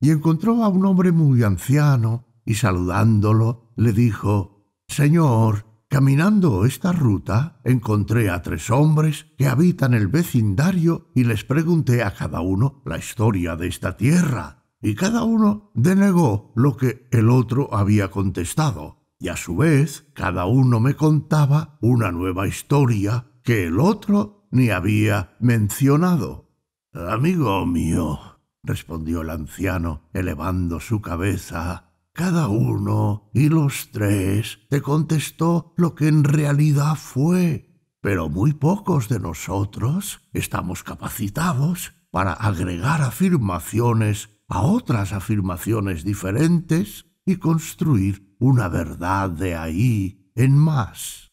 y encontró a un hombre muy anciano, y saludándolo le dijo, Señor, caminando esta ruta encontré a tres hombres que habitan el vecindario y les pregunté a cada uno la historia de esta tierra, y cada uno denegó lo que el otro había contestado, y a su vez cada uno me contaba una nueva historia que el otro ni había mencionado. Amigo mío, respondió el anciano, elevando su cabeza, cada uno y los tres te contestó lo que en realidad fue, pero muy pocos de nosotros estamos capacitados para agregar afirmaciones a otras afirmaciones diferentes y construir una verdad de ahí en más.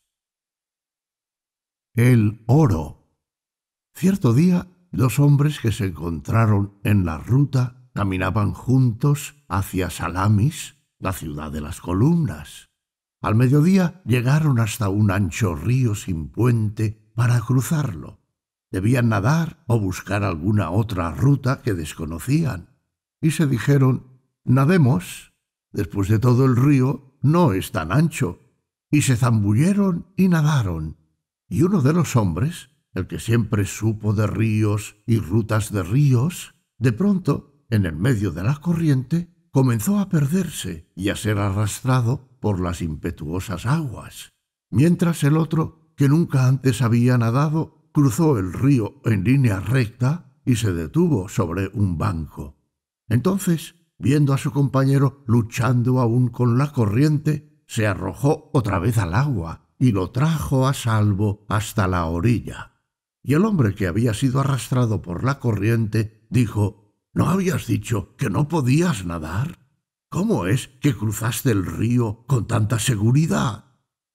El oro Cierto día, dos hombres que se encontraron en la ruta caminaban juntos hacia Salamis, la ciudad de las columnas. Al mediodía llegaron hasta un ancho río sin puente para cruzarlo. Debían nadar o buscar alguna otra ruta que desconocían. Y se dijeron, nademos. Después de todo el río no es tan ancho. Y se zambulleron y nadaron. Y uno de los hombres el que siempre supo de ríos y rutas de ríos, de pronto, en el medio de la corriente, comenzó a perderse y a ser arrastrado por las impetuosas aguas, mientras el otro, que nunca antes había nadado, cruzó el río en línea recta y se detuvo sobre un banco. Entonces, viendo a su compañero luchando aún con la corriente, se arrojó otra vez al agua y lo trajo a salvo hasta la orilla y el hombre que había sido arrastrado por la corriente dijo, ¿No habías dicho que no podías nadar? ¿Cómo es que cruzaste el río con tanta seguridad?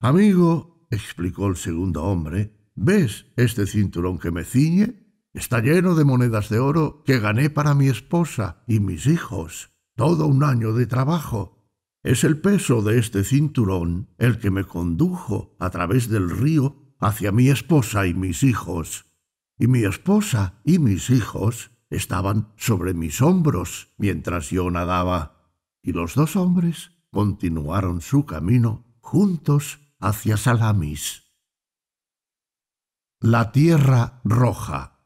Amigo, explicó el segundo hombre, ¿ves este cinturón que me ciñe? Está lleno de monedas de oro que gané para mi esposa y mis hijos. Todo un año de trabajo. Es el peso de este cinturón el que me condujo a través del río hacia mi esposa y mis hijos, y mi esposa y mis hijos estaban sobre mis hombros mientras yo nadaba, y los dos hombres continuaron su camino juntos hacia Salamis. La tierra roja.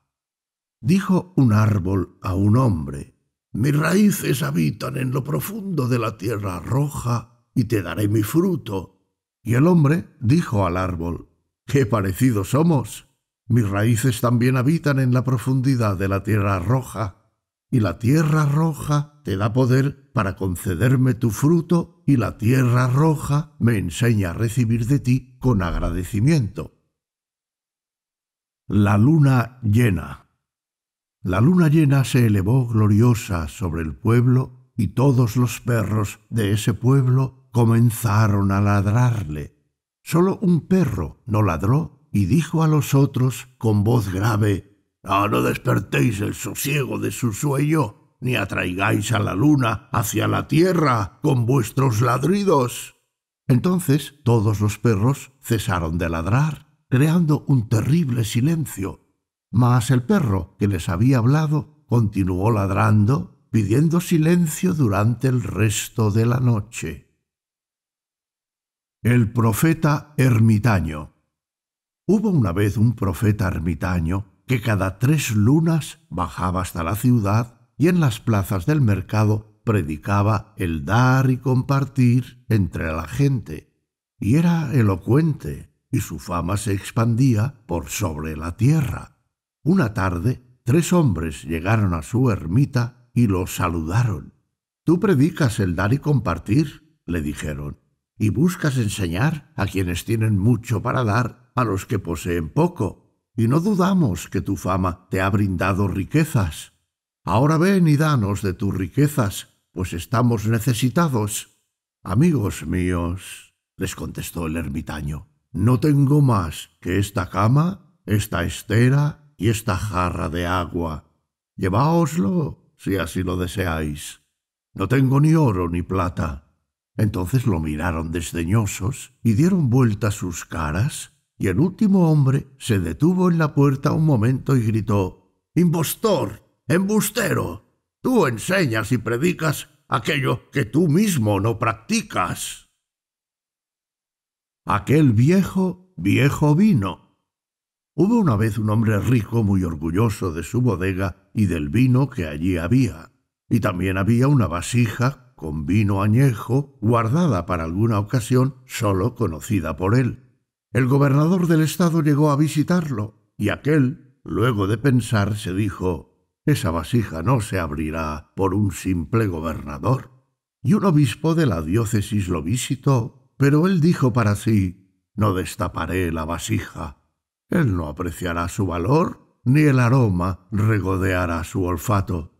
Dijo un árbol a un hombre, mis raíces habitan en lo profundo de la tierra roja, y te daré mi fruto. Y el hombre dijo al árbol, ¡Qué parecidos somos! Mis raíces también habitan en la profundidad de la tierra roja, y la tierra roja te da poder para concederme tu fruto, y la tierra roja me enseña a recibir de ti con agradecimiento. La luna llena. La luna llena se elevó gloriosa sobre el pueblo y todos los perros de ese pueblo comenzaron a ladrarle. Solo un perro no ladró y dijo a los otros con voz grave, ah, No despertéis el sosiego de su sueño, ni atraigáis a la luna hacia la tierra con vuestros ladridos. Entonces todos los perros cesaron de ladrar, creando un terrible silencio. Mas el perro que les había hablado continuó ladrando, pidiendo silencio durante el resto de la noche. El profeta ermitaño. Hubo una vez un profeta ermitaño que cada tres lunas bajaba hasta la ciudad y en las plazas del mercado predicaba el dar y compartir entre la gente. Y era elocuente, y su fama se expandía por sobre la tierra. Una tarde, tres hombres llegaron a su ermita y lo saludaron. Tú predicas el dar y compartir, le dijeron y buscas enseñar a quienes tienen mucho para dar a los que poseen poco, y no dudamos que tu fama te ha brindado riquezas. Ahora ven y danos de tus riquezas, pues estamos necesitados. Amigos míos, les contestó el ermitaño, no tengo más que esta cama, esta estera y esta jarra de agua. Lleváoslo, si así lo deseáis. No tengo ni oro ni plata, entonces lo miraron desdeñosos y dieron vuelta sus caras, y el último hombre se detuvo en la puerta un momento y gritó Impostor, embustero, tú enseñas y predicas aquello que tú mismo no practicas. Aquel viejo, viejo vino. Hubo una vez un hombre rico muy orgulloso de su bodega y del vino que allí había, y también había una vasija con vino añejo, guardada para alguna ocasión sólo conocida por él. El gobernador del estado llegó a visitarlo, y aquel, luego de pensar, se dijo Esa vasija no se abrirá por un simple gobernador. Y un obispo de la diócesis lo visitó, pero él dijo para sí No destaparé la vasija. Él no apreciará su valor, ni el aroma regodeará su olfato.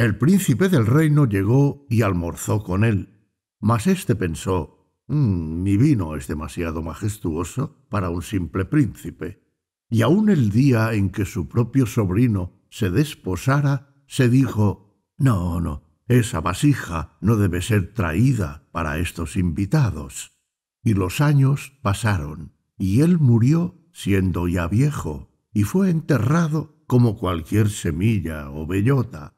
El príncipe del reino llegó y almorzó con él, mas éste pensó, mm, mi vino es demasiado majestuoso para un simple príncipe. Y aun el día en que su propio sobrino se desposara, se dijo, no, no, esa vasija no debe ser traída para estos invitados. Y los años pasaron, y él murió siendo ya viejo, y fue enterrado como cualquier semilla o bellota,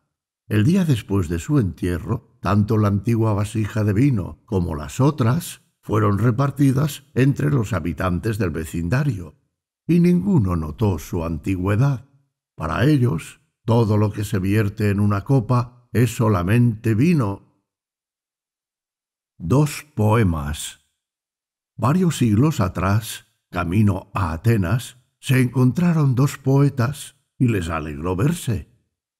el día después de su entierro, tanto la antigua vasija de vino como las otras fueron repartidas entre los habitantes del vecindario, y ninguno notó su antigüedad. Para ellos, todo lo que se vierte en una copa es solamente vino. Dos poemas. Varios siglos atrás, camino a Atenas, se encontraron dos poetas y les alegró verse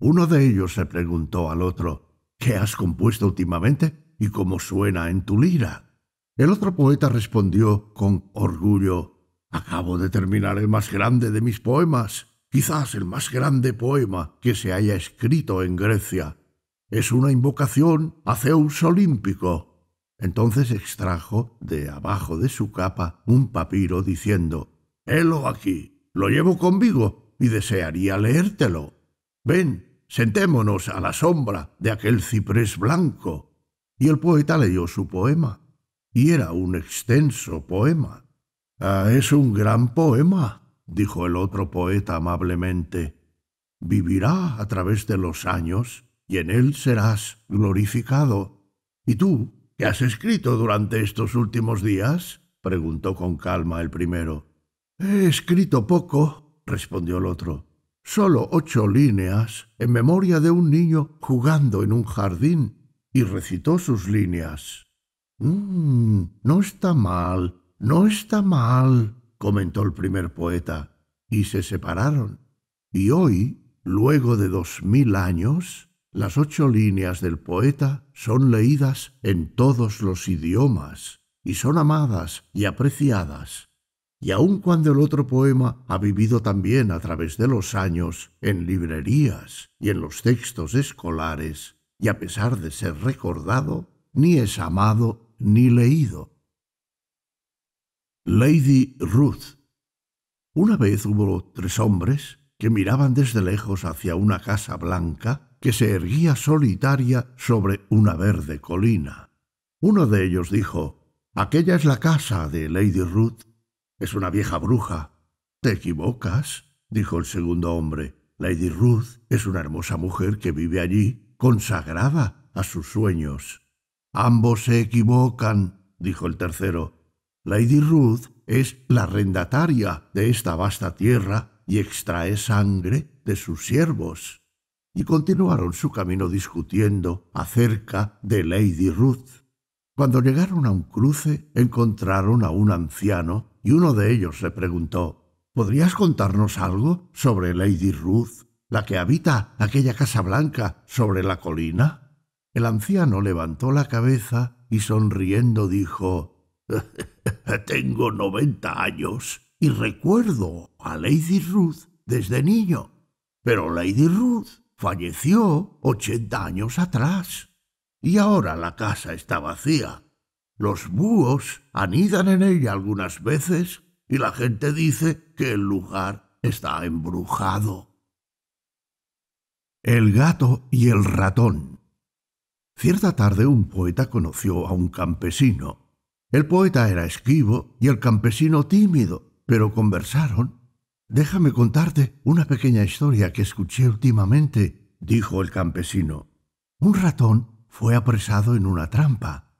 uno de ellos se preguntó al otro, ¿qué has compuesto últimamente y cómo suena en tu lira? El otro poeta respondió con orgullo, acabo de terminar el más grande de mis poemas, quizás el más grande poema que se haya escrito en Grecia. Es una invocación a Zeus olímpico. Entonces extrajo de abajo de su capa un papiro diciendo, Helo aquí, lo llevo conmigo y desearía leértelo. Ven, Sentémonos a la sombra de aquel ciprés blanco. Y el poeta leyó su poema, y era un extenso poema. Ah, es un gran poema, dijo el otro poeta amablemente. Vivirá a través de los años, y en él serás glorificado. ¿Y tú, qué has escrito durante estos últimos días? preguntó con calma el primero. He escrito poco, respondió el otro. Solo ocho líneas en memoria de un niño jugando en un jardín y recitó sus líneas. Mmm, no está mal, no está mal, comentó el primer poeta, y se separaron. Y hoy, luego de dos mil años, las ocho líneas del poeta son leídas en todos los idiomas y son amadas y apreciadas y aun cuando el otro poema ha vivido también a través de los años en librerías y en los textos escolares, y a pesar de ser recordado, ni es amado ni leído. Lady Ruth Una vez hubo tres hombres que miraban desde lejos hacia una casa blanca que se erguía solitaria sobre una verde colina. Uno de ellos dijo, Aquella es la casa de Lady Ruth es una vieja bruja. Te equivocas, dijo el segundo hombre. Lady Ruth es una hermosa mujer que vive allí, consagrada a sus sueños. Ambos se equivocan, dijo el tercero. Lady Ruth es la arrendataria de esta vasta tierra y extrae sangre de sus siervos y continuaron su camino discutiendo acerca de Lady Ruth. Cuando llegaron a un cruce, encontraron a un anciano y uno de ellos le preguntó, ¿Podrías contarnos algo sobre Lady Ruth, la que habita aquella casa blanca sobre la colina? El anciano levantó la cabeza y sonriendo dijo, <laughs> Tengo noventa años y recuerdo a Lady Ruth desde niño, pero Lady Ruth falleció ochenta años atrás y ahora la casa está vacía los búhos anidan en ella algunas veces y la gente dice que el lugar está embrujado. El gato y el ratón. Cierta tarde un poeta conoció a un campesino. El poeta era esquivo y el campesino tímido, pero conversaron. Déjame contarte una pequeña historia que escuché últimamente, dijo el campesino. Un ratón fue apresado en una trampa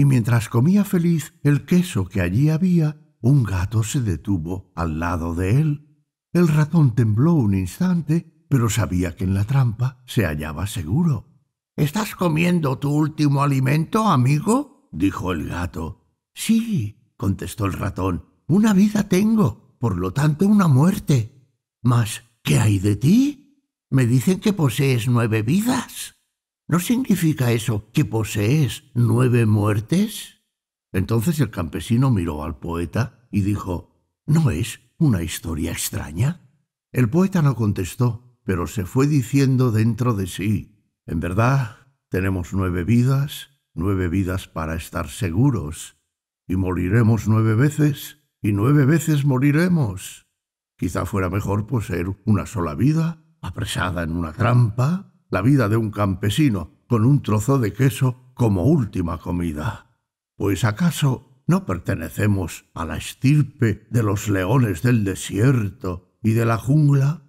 y mientras comía feliz el queso que allí había, un gato se detuvo al lado de él. El ratón tembló un instante, pero sabía que en la trampa se hallaba seguro. ¿Estás comiendo tu último alimento, amigo? dijo el gato. Sí, contestó el ratón. Una vida tengo, por lo tanto una muerte. Mas, ¿qué hay de ti? Me dicen que posees nueve vidas. ¿No significa eso que posees nueve muertes? Entonces el campesino miró al poeta y dijo, ¿No es una historia extraña? El poeta no contestó, pero se fue diciendo dentro de sí, en verdad, tenemos nueve vidas, nueve vidas para estar seguros, y moriremos nueve veces, y nueve veces moriremos. Quizá fuera mejor poseer una sola vida, apresada en una trampa, la vida de un campesino con un trozo de queso como última comida. Pues acaso no pertenecemos a la estirpe de los leones del desierto y de la jungla?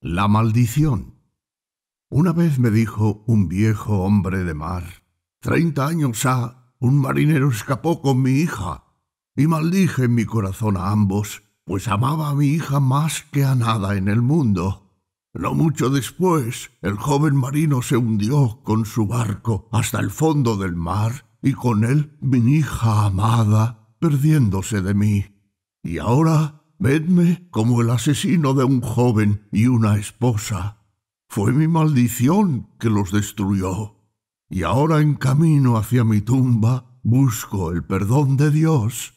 La maldición. Una vez me dijo un viejo hombre de mar, treinta años ha, un marinero escapó con mi hija, y maldije en mi corazón a ambos, pues amaba a mi hija más que a nada en el mundo. No mucho después, el joven marino se hundió con su barco hasta el fondo del mar y con él mi hija amada, perdiéndose de mí. Y ahora vedme como el asesino de un joven y una esposa. Fue mi maldición que los destruyó. Y ahora en camino hacia mi tumba busco el perdón de Dios.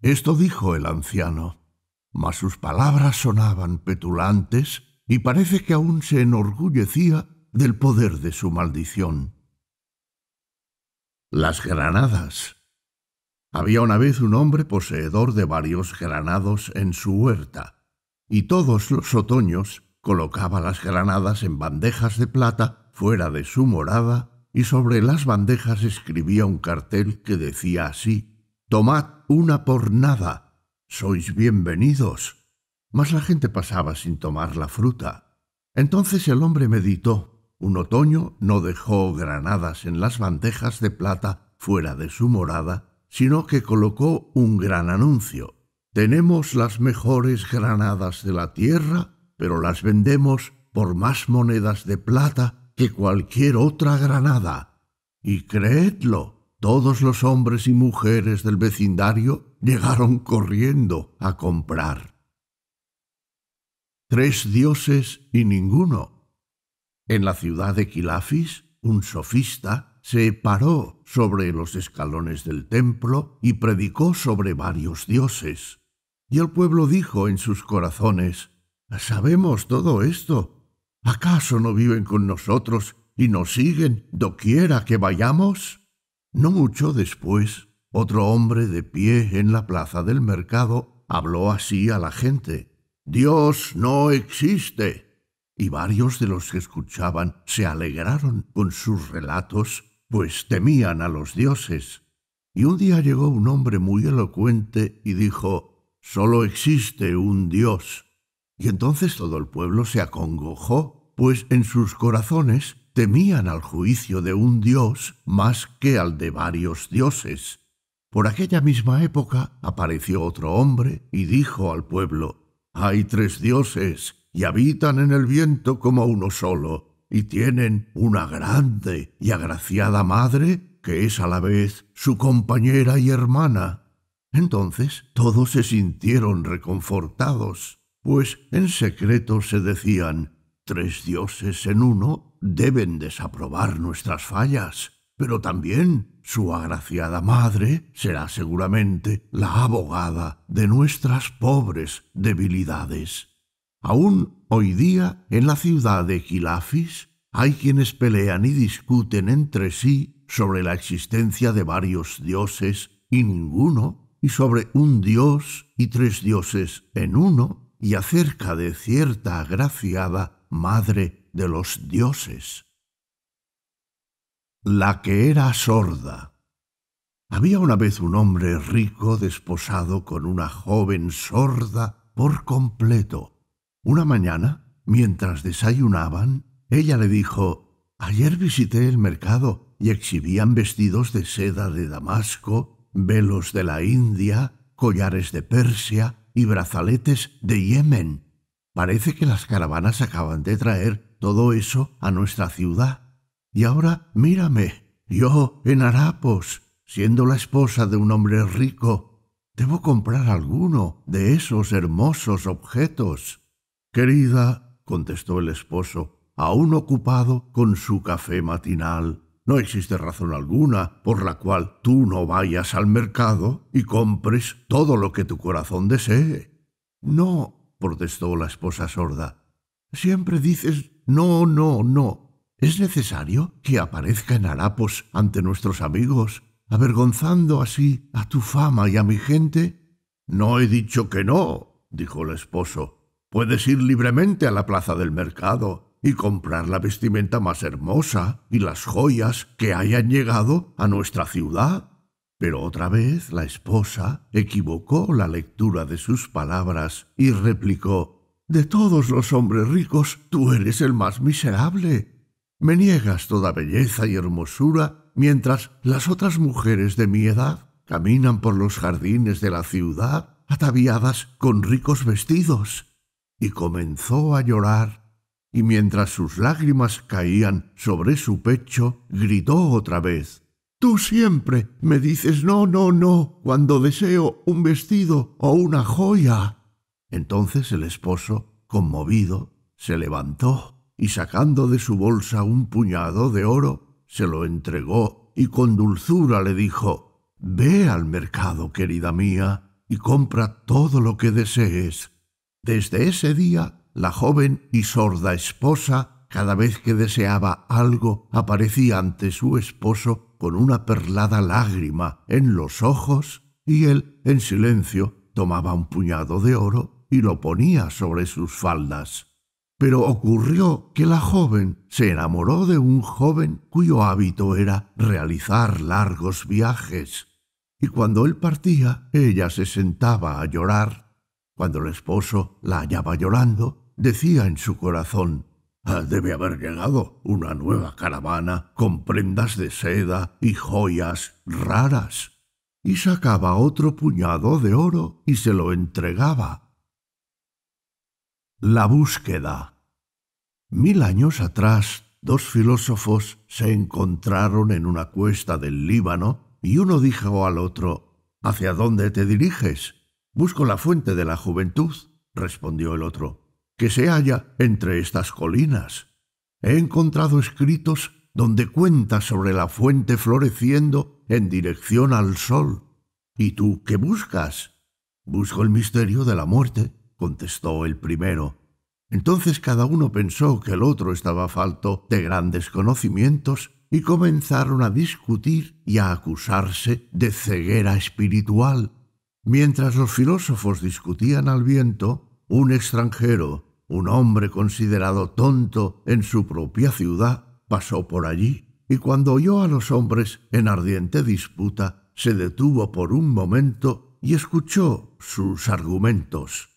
Esto dijo el anciano, mas sus palabras sonaban petulantes y parece que aún se enorgullecía del poder de su maldición. Las granadas. Había una vez un hombre poseedor de varios granados en su huerta, y todos los otoños colocaba las granadas en bandejas de plata fuera de su morada y sobre las bandejas escribía un cartel que decía así, Tomad una por nada, sois bienvenidos, mas la gente pasaba sin tomar la fruta. Entonces el hombre meditó. Un otoño no dejó granadas en las bandejas de plata fuera de su morada, sino que colocó un gran anuncio. Tenemos las mejores granadas de la tierra, pero las vendemos por más monedas de plata que cualquier otra granada. Y creedlo, todos los hombres y mujeres del vecindario llegaron corriendo a comprar tres dioses y ninguno. En la ciudad de Kilafis, un sofista se paró sobre los escalones del templo y predicó sobre varios dioses. Y el pueblo dijo en sus corazones, Sabemos todo esto. ¿Acaso no viven con nosotros y nos siguen doquiera que vayamos? No mucho después, otro hombre de pie en la plaza del mercado habló así a la gente. Dios no existe. Y varios de los que escuchaban se alegraron con sus relatos, pues temían a los dioses. Y un día llegó un hombre muy elocuente y dijo, Solo existe un Dios. Y entonces todo el pueblo se acongojó, pues en sus corazones temían al juicio de un dios más que al de varios dioses. Por aquella misma época apareció otro hombre y dijo al pueblo, hay tres dioses y habitan en el viento como uno solo, y tienen una grande y agraciada madre que es a la vez su compañera y hermana. Entonces todos se sintieron reconfortados, pues en secreto se decían, tres dioses en uno deben desaprobar nuestras fallas, pero también su agraciada madre será seguramente la abogada de nuestras pobres debilidades. Aún hoy día, en la ciudad de Quilafis, hay quienes pelean y discuten entre sí sobre la existencia de varios dioses y ninguno, y sobre un dios y tres dioses en uno, y acerca de cierta agraciada madre de los dioses. La que era sorda. Había una vez un hombre rico desposado con una joven sorda por completo. Una mañana, mientras desayunaban, ella le dijo, Ayer visité el mercado y exhibían vestidos de seda de Damasco, velos de la India, collares de Persia y brazaletes de Yemen. Parece que las caravanas acaban de traer todo eso a nuestra ciudad. Y ahora mírame, yo en harapos, siendo la esposa de un hombre rico, debo comprar alguno de esos hermosos objetos. Querida, contestó el esposo, aún ocupado con su café matinal, no existe razón alguna por la cual tú no vayas al mercado y compres todo lo que tu corazón desee. No, protestó la esposa sorda. Siempre dices no, no, no, ¿Es necesario que aparezca en harapos ante nuestros amigos, avergonzando así a tu fama y a mi gente? No he dicho que no, dijo el esposo. Puedes ir libremente a la plaza del mercado y comprar la vestimenta más hermosa y las joyas que hayan llegado a nuestra ciudad. Pero otra vez la esposa equivocó la lectura de sus palabras y replicó De todos los hombres ricos, tú eres el más miserable me niegas toda belleza y hermosura mientras las otras mujeres de mi edad caminan por los jardines de la ciudad ataviadas con ricos vestidos. Y comenzó a llorar, y mientras sus lágrimas caían sobre su pecho, gritó otra vez. Tú siempre me dices no, no, no cuando deseo un vestido o una joya. Entonces el esposo, conmovido, se levantó y sacando de su bolsa un puñado de oro, se lo entregó y con dulzura le dijo, Ve al mercado, querida mía, y compra todo lo que desees. Desde ese día, la joven y sorda esposa, cada vez que deseaba algo, aparecía ante su esposo con una perlada lágrima en los ojos, y él, en silencio, tomaba un puñado de oro y lo ponía sobre sus faldas. Pero ocurrió que la joven se enamoró de un joven cuyo hábito era realizar largos viajes, y cuando él partía ella se sentaba a llorar. Cuando el esposo la hallaba llorando, decía en su corazón, ah, Debe haber llegado una nueva caravana con prendas de seda y joyas raras. Y sacaba otro puñado de oro y se lo entregaba la búsqueda. Mil años atrás, dos filósofos se encontraron en una cuesta del Líbano y uno dijo al otro, ¿Hacia dónde te diriges? Busco la fuente de la juventud, respondió el otro, que se halla entre estas colinas. He encontrado escritos donde cuenta sobre la fuente floreciendo en dirección al sol. ¿Y tú qué buscas? Busco el misterio de la muerte, contestó el primero. Entonces cada uno pensó que el otro estaba falto de grandes conocimientos y comenzaron a discutir y a acusarse de ceguera espiritual. Mientras los filósofos discutían al viento, un extranjero, un hombre considerado tonto en su propia ciudad, pasó por allí y cuando oyó a los hombres en ardiente disputa, se detuvo por un momento y escuchó sus argumentos.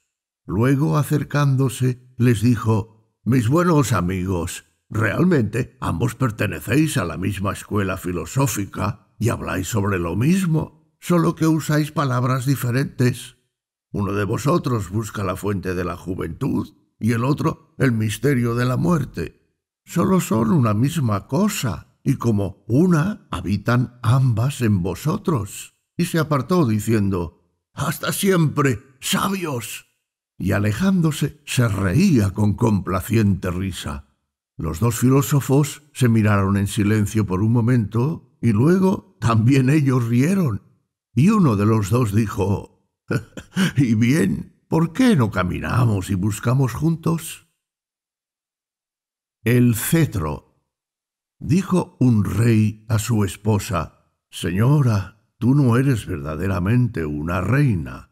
Luego, acercándose, les dijo, Mis buenos amigos, realmente ambos pertenecéis a la misma escuela filosófica y habláis sobre lo mismo, solo que usáis palabras diferentes. Uno de vosotros busca la fuente de la juventud y el otro el misterio de la muerte. Solo son una misma cosa, y como una habitan ambas en vosotros. Y se apartó diciendo, Hasta siempre, sabios y alejándose se reía con complaciente risa. Los dos filósofos se miraron en silencio por un momento y luego también ellos rieron. Y uno de los dos dijo, ¿Y bien? ¿Por qué no caminamos y buscamos juntos? El cetro. Dijo un rey a su esposa, Señora, tú no eres verdaderamente una reina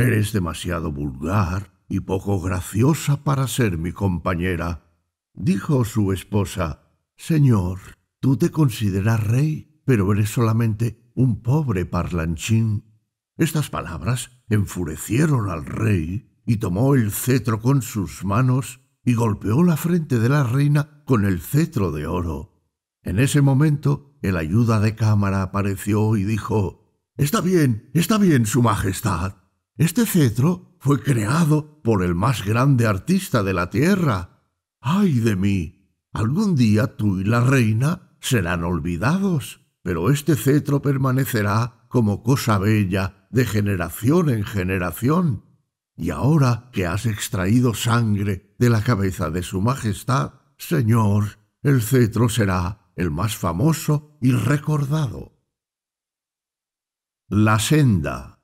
Eres demasiado vulgar y poco graciosa para ser mi compañera. Dijo su esposa, Señor, tú te consideras rey, pero eres solamente un pobre parlanchín. Estas palabras enfurecieron al rey y tomó el cetro con sus manos y golpeó la frente de la reina con el cetro de oro. En ese momento el ayuda de cámara apareció y dijo Está bien, está bien, Su Majestad. Este cetro fue creado por el más grande artista de la tierra. ¡Ay de mí! Algún día tú y la reina serán olvidados, pero este cetro permanecerá como cosa bella de generación en generación. Y ahora que has extraído sangre de la cabeza de su majestad, Señor, el cetro será el más famoso y recordado. La senda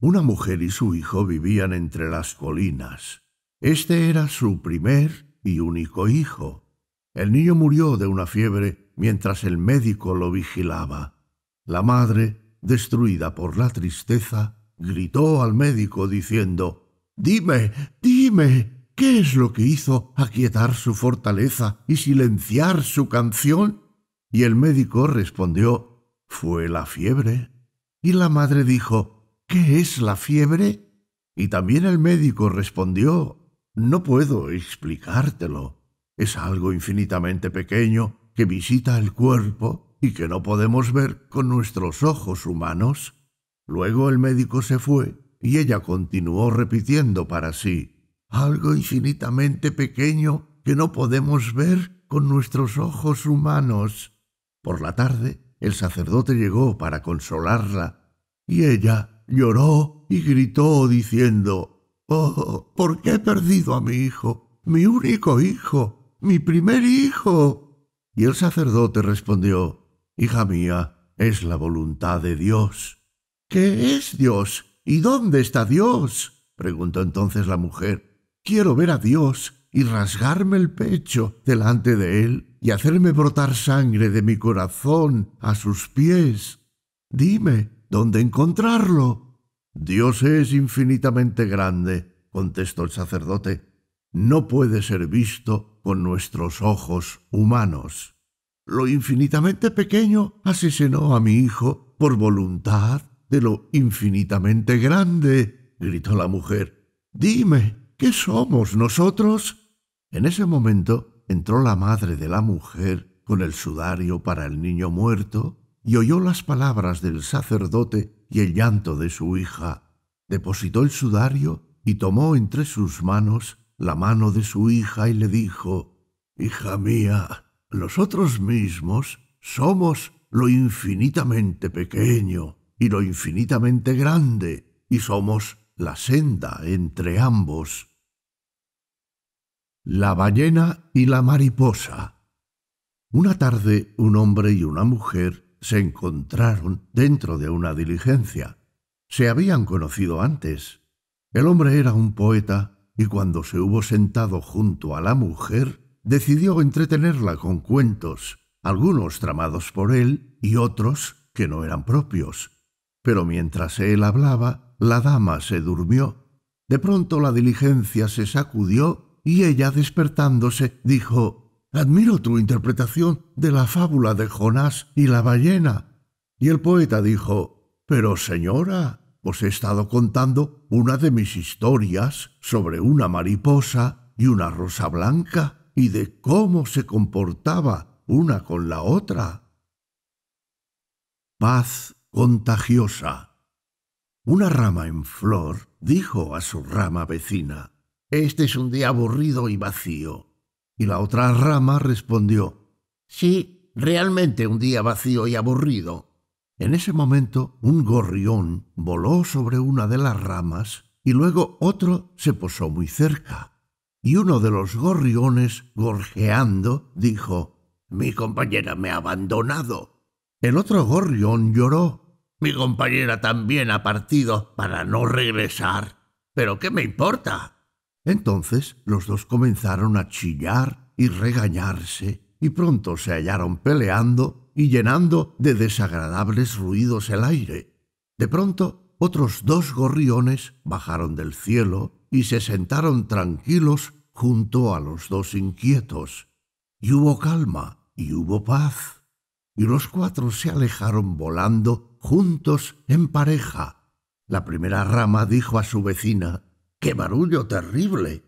una mujer y su hijo vivían entre las colinas. Este era su primer y único hijo. El niño murió de una fiebre mientras el médico lo vigilaba. La madre, destruida por la tristeza, gritó al médico diciendo Dime, dime, ¿qué es lo que hizo aquietar su fortaleza y silenciar su canción? Y el médico respondió Fue la fiebre. Y la madre dijo ¿Qué es la fiebre? Y también el médico respondió, no puedo explicártelo. Es algo infinitamente pequeño que visita el cuerpo y que no podemos ver con nuestros ojos humanos. Luego el médico se fue y ella continuó repitiendo para sí, algo infinitamente pequeño que no podemos ver con nuestros ojos humanos. Por la tarde, el sacerdote llegó para consolarla y ella lloró y gritó diciendo, Oh, ¿por qué he perdido a mi hijo? Mi único hijo, mi primer hijo. Y el sacerdote respondió, Hija mía, es la voluntad de Dios. ¿Qué es Dios? ¿Y dónde está Dios? preguntó entonces la mujer. Quiero ver a Dios y rasgarme el pecho delante de él y hacerme brotar sangre de mi corazón a sus pies. Dime, dónde encontrarlo. Dios es infinitamente grande, contestó el sacerdote. No puede ser visto con nuestros ojos humanos. Lo infinitamente pequeño asesinó a mi hijo por voluntad de lo infinitamente grande, gritó la mujer. Dime, ¿qué somos nosotros? En ese momento entró la madre de la mujer con el sudario para el niño muerto y oyó las palabras del sacerdote y el llanto de su hija. Depositó el sudario y tomó entre sus manos la mano de su hija y le dijo, Hija mía, nosotros mismos somos lo infinitamente pequeño y lo infinitamente grande, y somos la senda entre ambos. La ballena y la mariposa. Una tarde un hombre y una mujer se encontraron dentro de una diligencia. Se habían conocido antes. El hombre era un poeta y cuando se hubo sentado junto a la mujer, decidió entretenerla con cuentos, algunos tramados por él y otros que no eran propios. Pero mientras él hablaba, la dama se durmió. De pronto la diligencia se sacudió y ella, despertándose, dijo Admiro tu interpretación de la fábula de Jonás y la ballena. Y el poeta dijo, Pero señora, os he estado contando una de mis historias sobre una mariposa y una rosa blanca y de cómo se comportaba una con la otra. Paz contagiosa. Una rama en flor dijo a su rama vecina, Este es un día aburrido y vacío. Y la otra rama respondió, Sí, realmente un día vacío y aburrido. En ese momento un gorrión voló sobre una de las ramas y luego otro se posó muy cerca. Y uno de los gorriones, gorjeando, dijo, Mi compañera me ha abandonado. El otro gorrión lloró. Mi compañera también ha partido para no regresar. ¿Pero qué me importa? Entonces los dos comenzaron a chillar y regañarse, y pronto se hallaron peleando y llenando de desagradables ruidos el aire. De pronto otros dos gorriones bajaron del cielo y se sentaron tranquilos junto a los dos inquietos. Y hubo calma y hubo paz. Y los cuatro se alejaron volando juntos en pareja. La primera rama dijo a su vecina ¡Qué barullo terrible!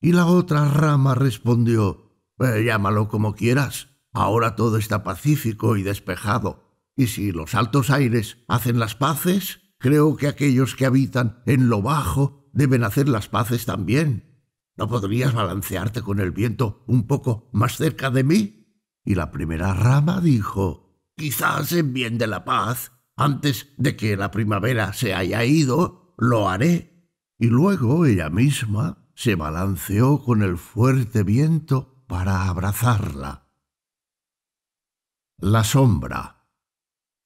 Y la otra rama respondió, eh, llámalo como quieras, ahora todo está pacífico y despejado, y si los altos aires hacen las paces, creo que aquellos que habitan en lo bajo deben hacer las paces también. ¿No podrías balancearte con el viento un poco más cerca de mí? Y la primera rama dijo, quizás en bien de la paz, antes de que la primavera se haya ido, lo haré y luego ella misma se balanceó con el fuerte viento para abrazarla. La sombra.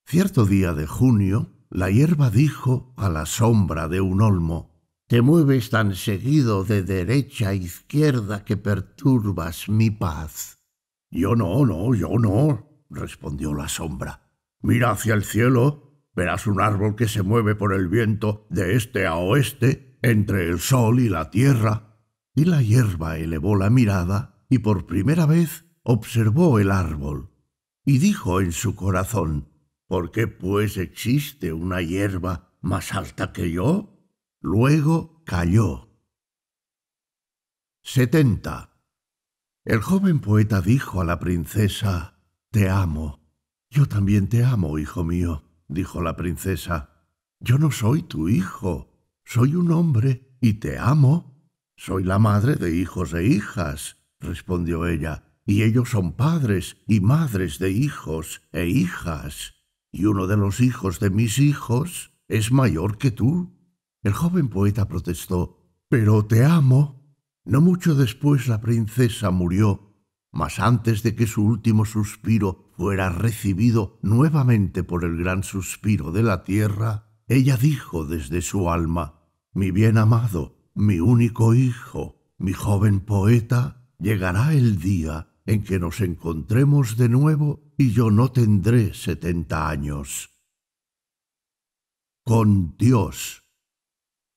Cierto día de junio, la hierba dijo a la sombra de un olmo, Te mueves tan seguido de derecha a izquierda que perturbas mi paz. Yo no, no, yo no, respondió la sombra. Mira hacia el cielo, verás un árbol que se mueve por el viento de este a oeste entre el sol y la tierra, y la hierba elevó la mirada y por primera vez observó el árbol, y dijo en su corazón, ¿por qué pues existe una hierba más alta que yo? Luego cayó. 70. El joven poeta dijo a la princesa, Te amo. Yo también te amo, hijo mío, dijo la princesa. Yo no soy tu hijo, soy un hombre y te amo. Soy la madre de hijos e hijas, respondió ella, y ellos son padres y madres de hijos e hijas, y uno de los hijos de mis hijos es mayor que tú. El joven poeta protestó, Pero te amo. No mucho después la princesa murió, mas antes de que su último suspiro fuera recibido nuevamente por el gran suspiro de la tierra, ella dijo desde su alma, mi bien amado, mi único hijo, mi joven poeta, llegará el día en que nos encontremos de nuevo y yo no tendré setenta años. Con Dios.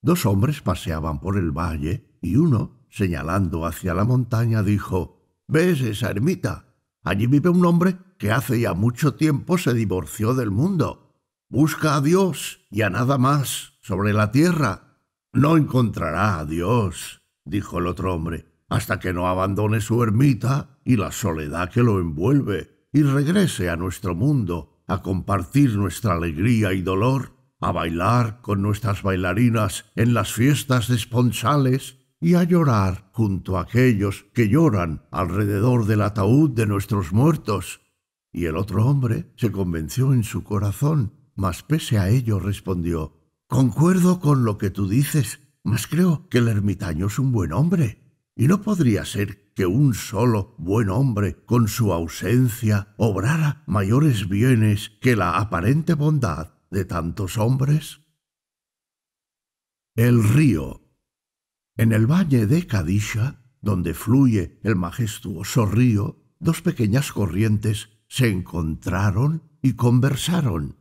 Dos hombres paseaban por el valle y uno, señalando hacia la montaña, dijo, ¿Ves esa ermita? Allí vive un hombre que hace ya mucho tiempo se divorció del mundo. Busca a Dios y a nada más sobre la tierra no encontrará a Dios, dijo el otro hombre, hasta que no abandone su ermita y la soledad que lo envuelve y regrese a nuestro mundo a compartir nuestra alegría y dolor, a bailar con nuestras bailarinas en las fiestas desponsales y a llorar junto a aquellos que lloran alrededor del ataúd de nuestros muertos. Y el otro hombre se convenció en su corazón, mas pese a ello respondió Concuerdo con lo que tú dices, mas creo que el ermitaño es un buen hombre. Y no podría ser que un solo buen hombre, con su ausencia, obrara mayores bienes que la aparente bondad de tantos hombres. El río. En el valle de Cadisha, donde fluye el majestuoso río, dos pequeñas corrientes se encontraron y conversaron.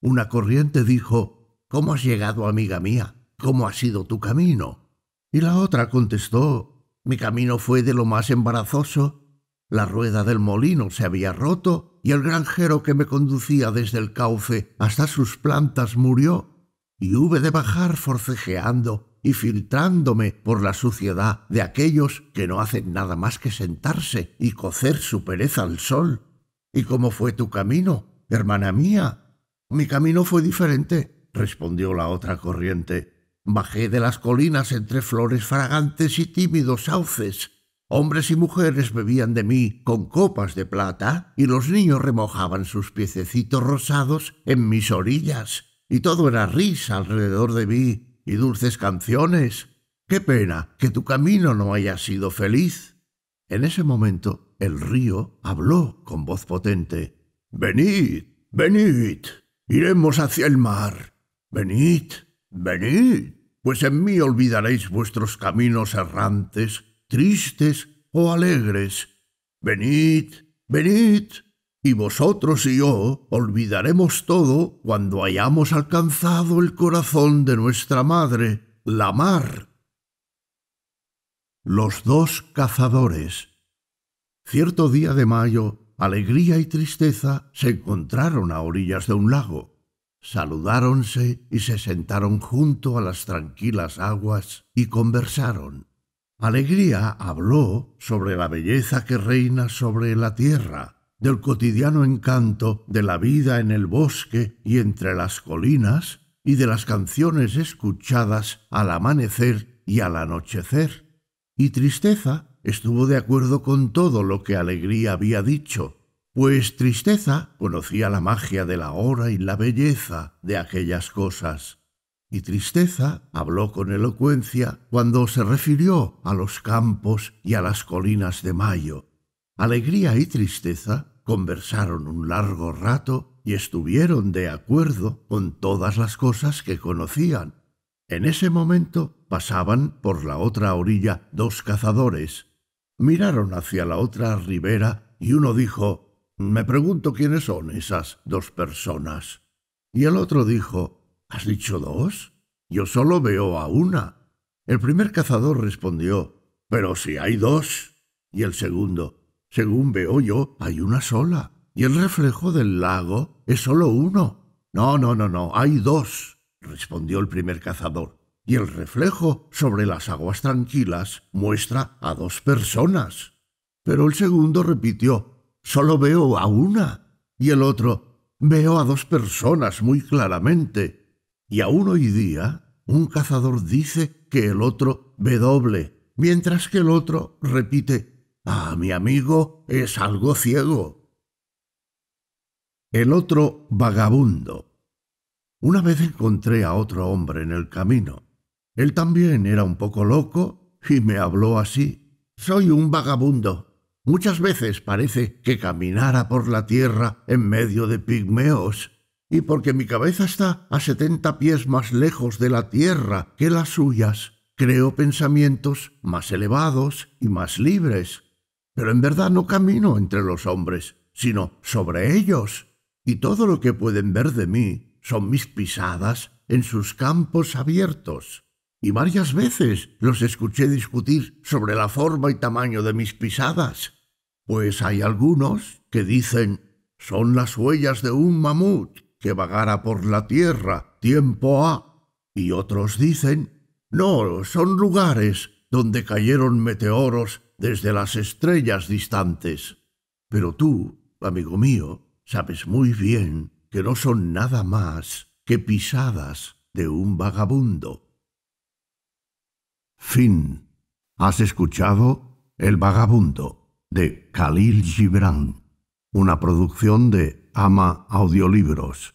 Una corriente dijo, ¿Cómo has llegado, amiga mía? ¿Cómo ha sido tu camino? Y la otra contestó, mi camino fue de lo más embarazoso. La rueda del molino se había roto y el granjero que me conducía desde el cauce hasta sus plantas murió, y hube de bajar forcejeando y filtrándome por la suciedad de aquellos que no hacen nada más que sentarse y cocer su pereza al sol. ¿Y cómo fue tu camino, hermana mía? Mi camino fue diferente respondió la otra corriente. Bajé de las colinas entre flores fragantes y tímidos sauces. Hombres y mujeres bebían de mí con copas de plata y los niños remojaban sus piececitos rosados en mis orillas. Y todo era risa alrededor de mí y dulces canciones. Qué pena que tu camino no haya sido feliz. En ese momento el río habló con voz potente. Venid, venid, iremos hacia el mar. Venid, venid, pues en mí olvidaréis vuestros caminos errantes, tristes o alegres. Venid, venid, y vosotros y yo olvidaremos todo cuando hayamos alcanzado el corazón de nuestra madre, la mar. Los dos cazadores. Cierto día de mayo, alegría y tristeza se encontraron a orillas de un lago. Saludáronse y se sentaron junto a las tranquilas aguas y conversaron. Alegría habló sobre la belleza que reina sobre la tierra, del cotidiano encanto de la vida en el bosque y entre las colinas, y de las canciones escuchadas al amanecer y al anochecer. Y Tristeza estuvo de acuerdo con todo lo que Alegría había dicho, pues Tristeza conocía la magia de la hora y la belleza de aquellas cosas, y Tristeza habló con elocuencia cuando se refirió a los campos y a las colinas de Mayo. Alegría y Tristeza conversaron un largo rato y estuvieron de acuerdo con todas las cosas que conocían. En ese momento pasaban por la otra orilla dos cazadores. Miraron hacia la otra ribera y uno dijo me pregunto quiénes son esas dos personas. Y el otro dijo, ¿Has dicho dos? Yo solo veo a una. El primer cazador respondió, Pero si hay dos. Y el segundo, Según veo yo, hay una sola. Y el reflejo del lago es solo uno. No, no, no, no, hay dos, respondió el primer cazador. Y el reflejo sobre las aguas tranquilas muestra a dos personas. Pero el segundo repitió, Solo veo a una. Y el otro, veo a dos personas muy claramente. Y aún hoy día, un cazador dice que el otro ve doble, mientras que el otro repite, ah, mi amigo es algo ciego. El otro vagabundo. Una vez encontré a otro hombre en el camino. Él también era un poco loco y me habló así. Soy un vagabundo, Muchas veces parece que caminara por la tierra en medio de pigmeos, y porque mi cabeza está a setenta pies más lejos de la tierra que las suyas, creo pensamientos más elevados y más libres. Pero en verdad no camino entre los hombres, sino sobre ellos, y todo lo que pueden ver de mí son mis pisadas en sus campos abiertos y varias veces los escuché discutir sobre la forma y tamaño de mis pisadas, pues hay algunos que dicen son las huellas de un mamut que vagara por la tierra tiempo ha, y otros dicen no, son lugares donde cayeron meteoros desde las estrellas distantes. Pero tú, amigo mío, sabes muy bien que no son nada más que pisadas de un vagabundo. Fin. Has escuchado El vagabundo de Khalil Gibran, una producción de Ama Audiolibros.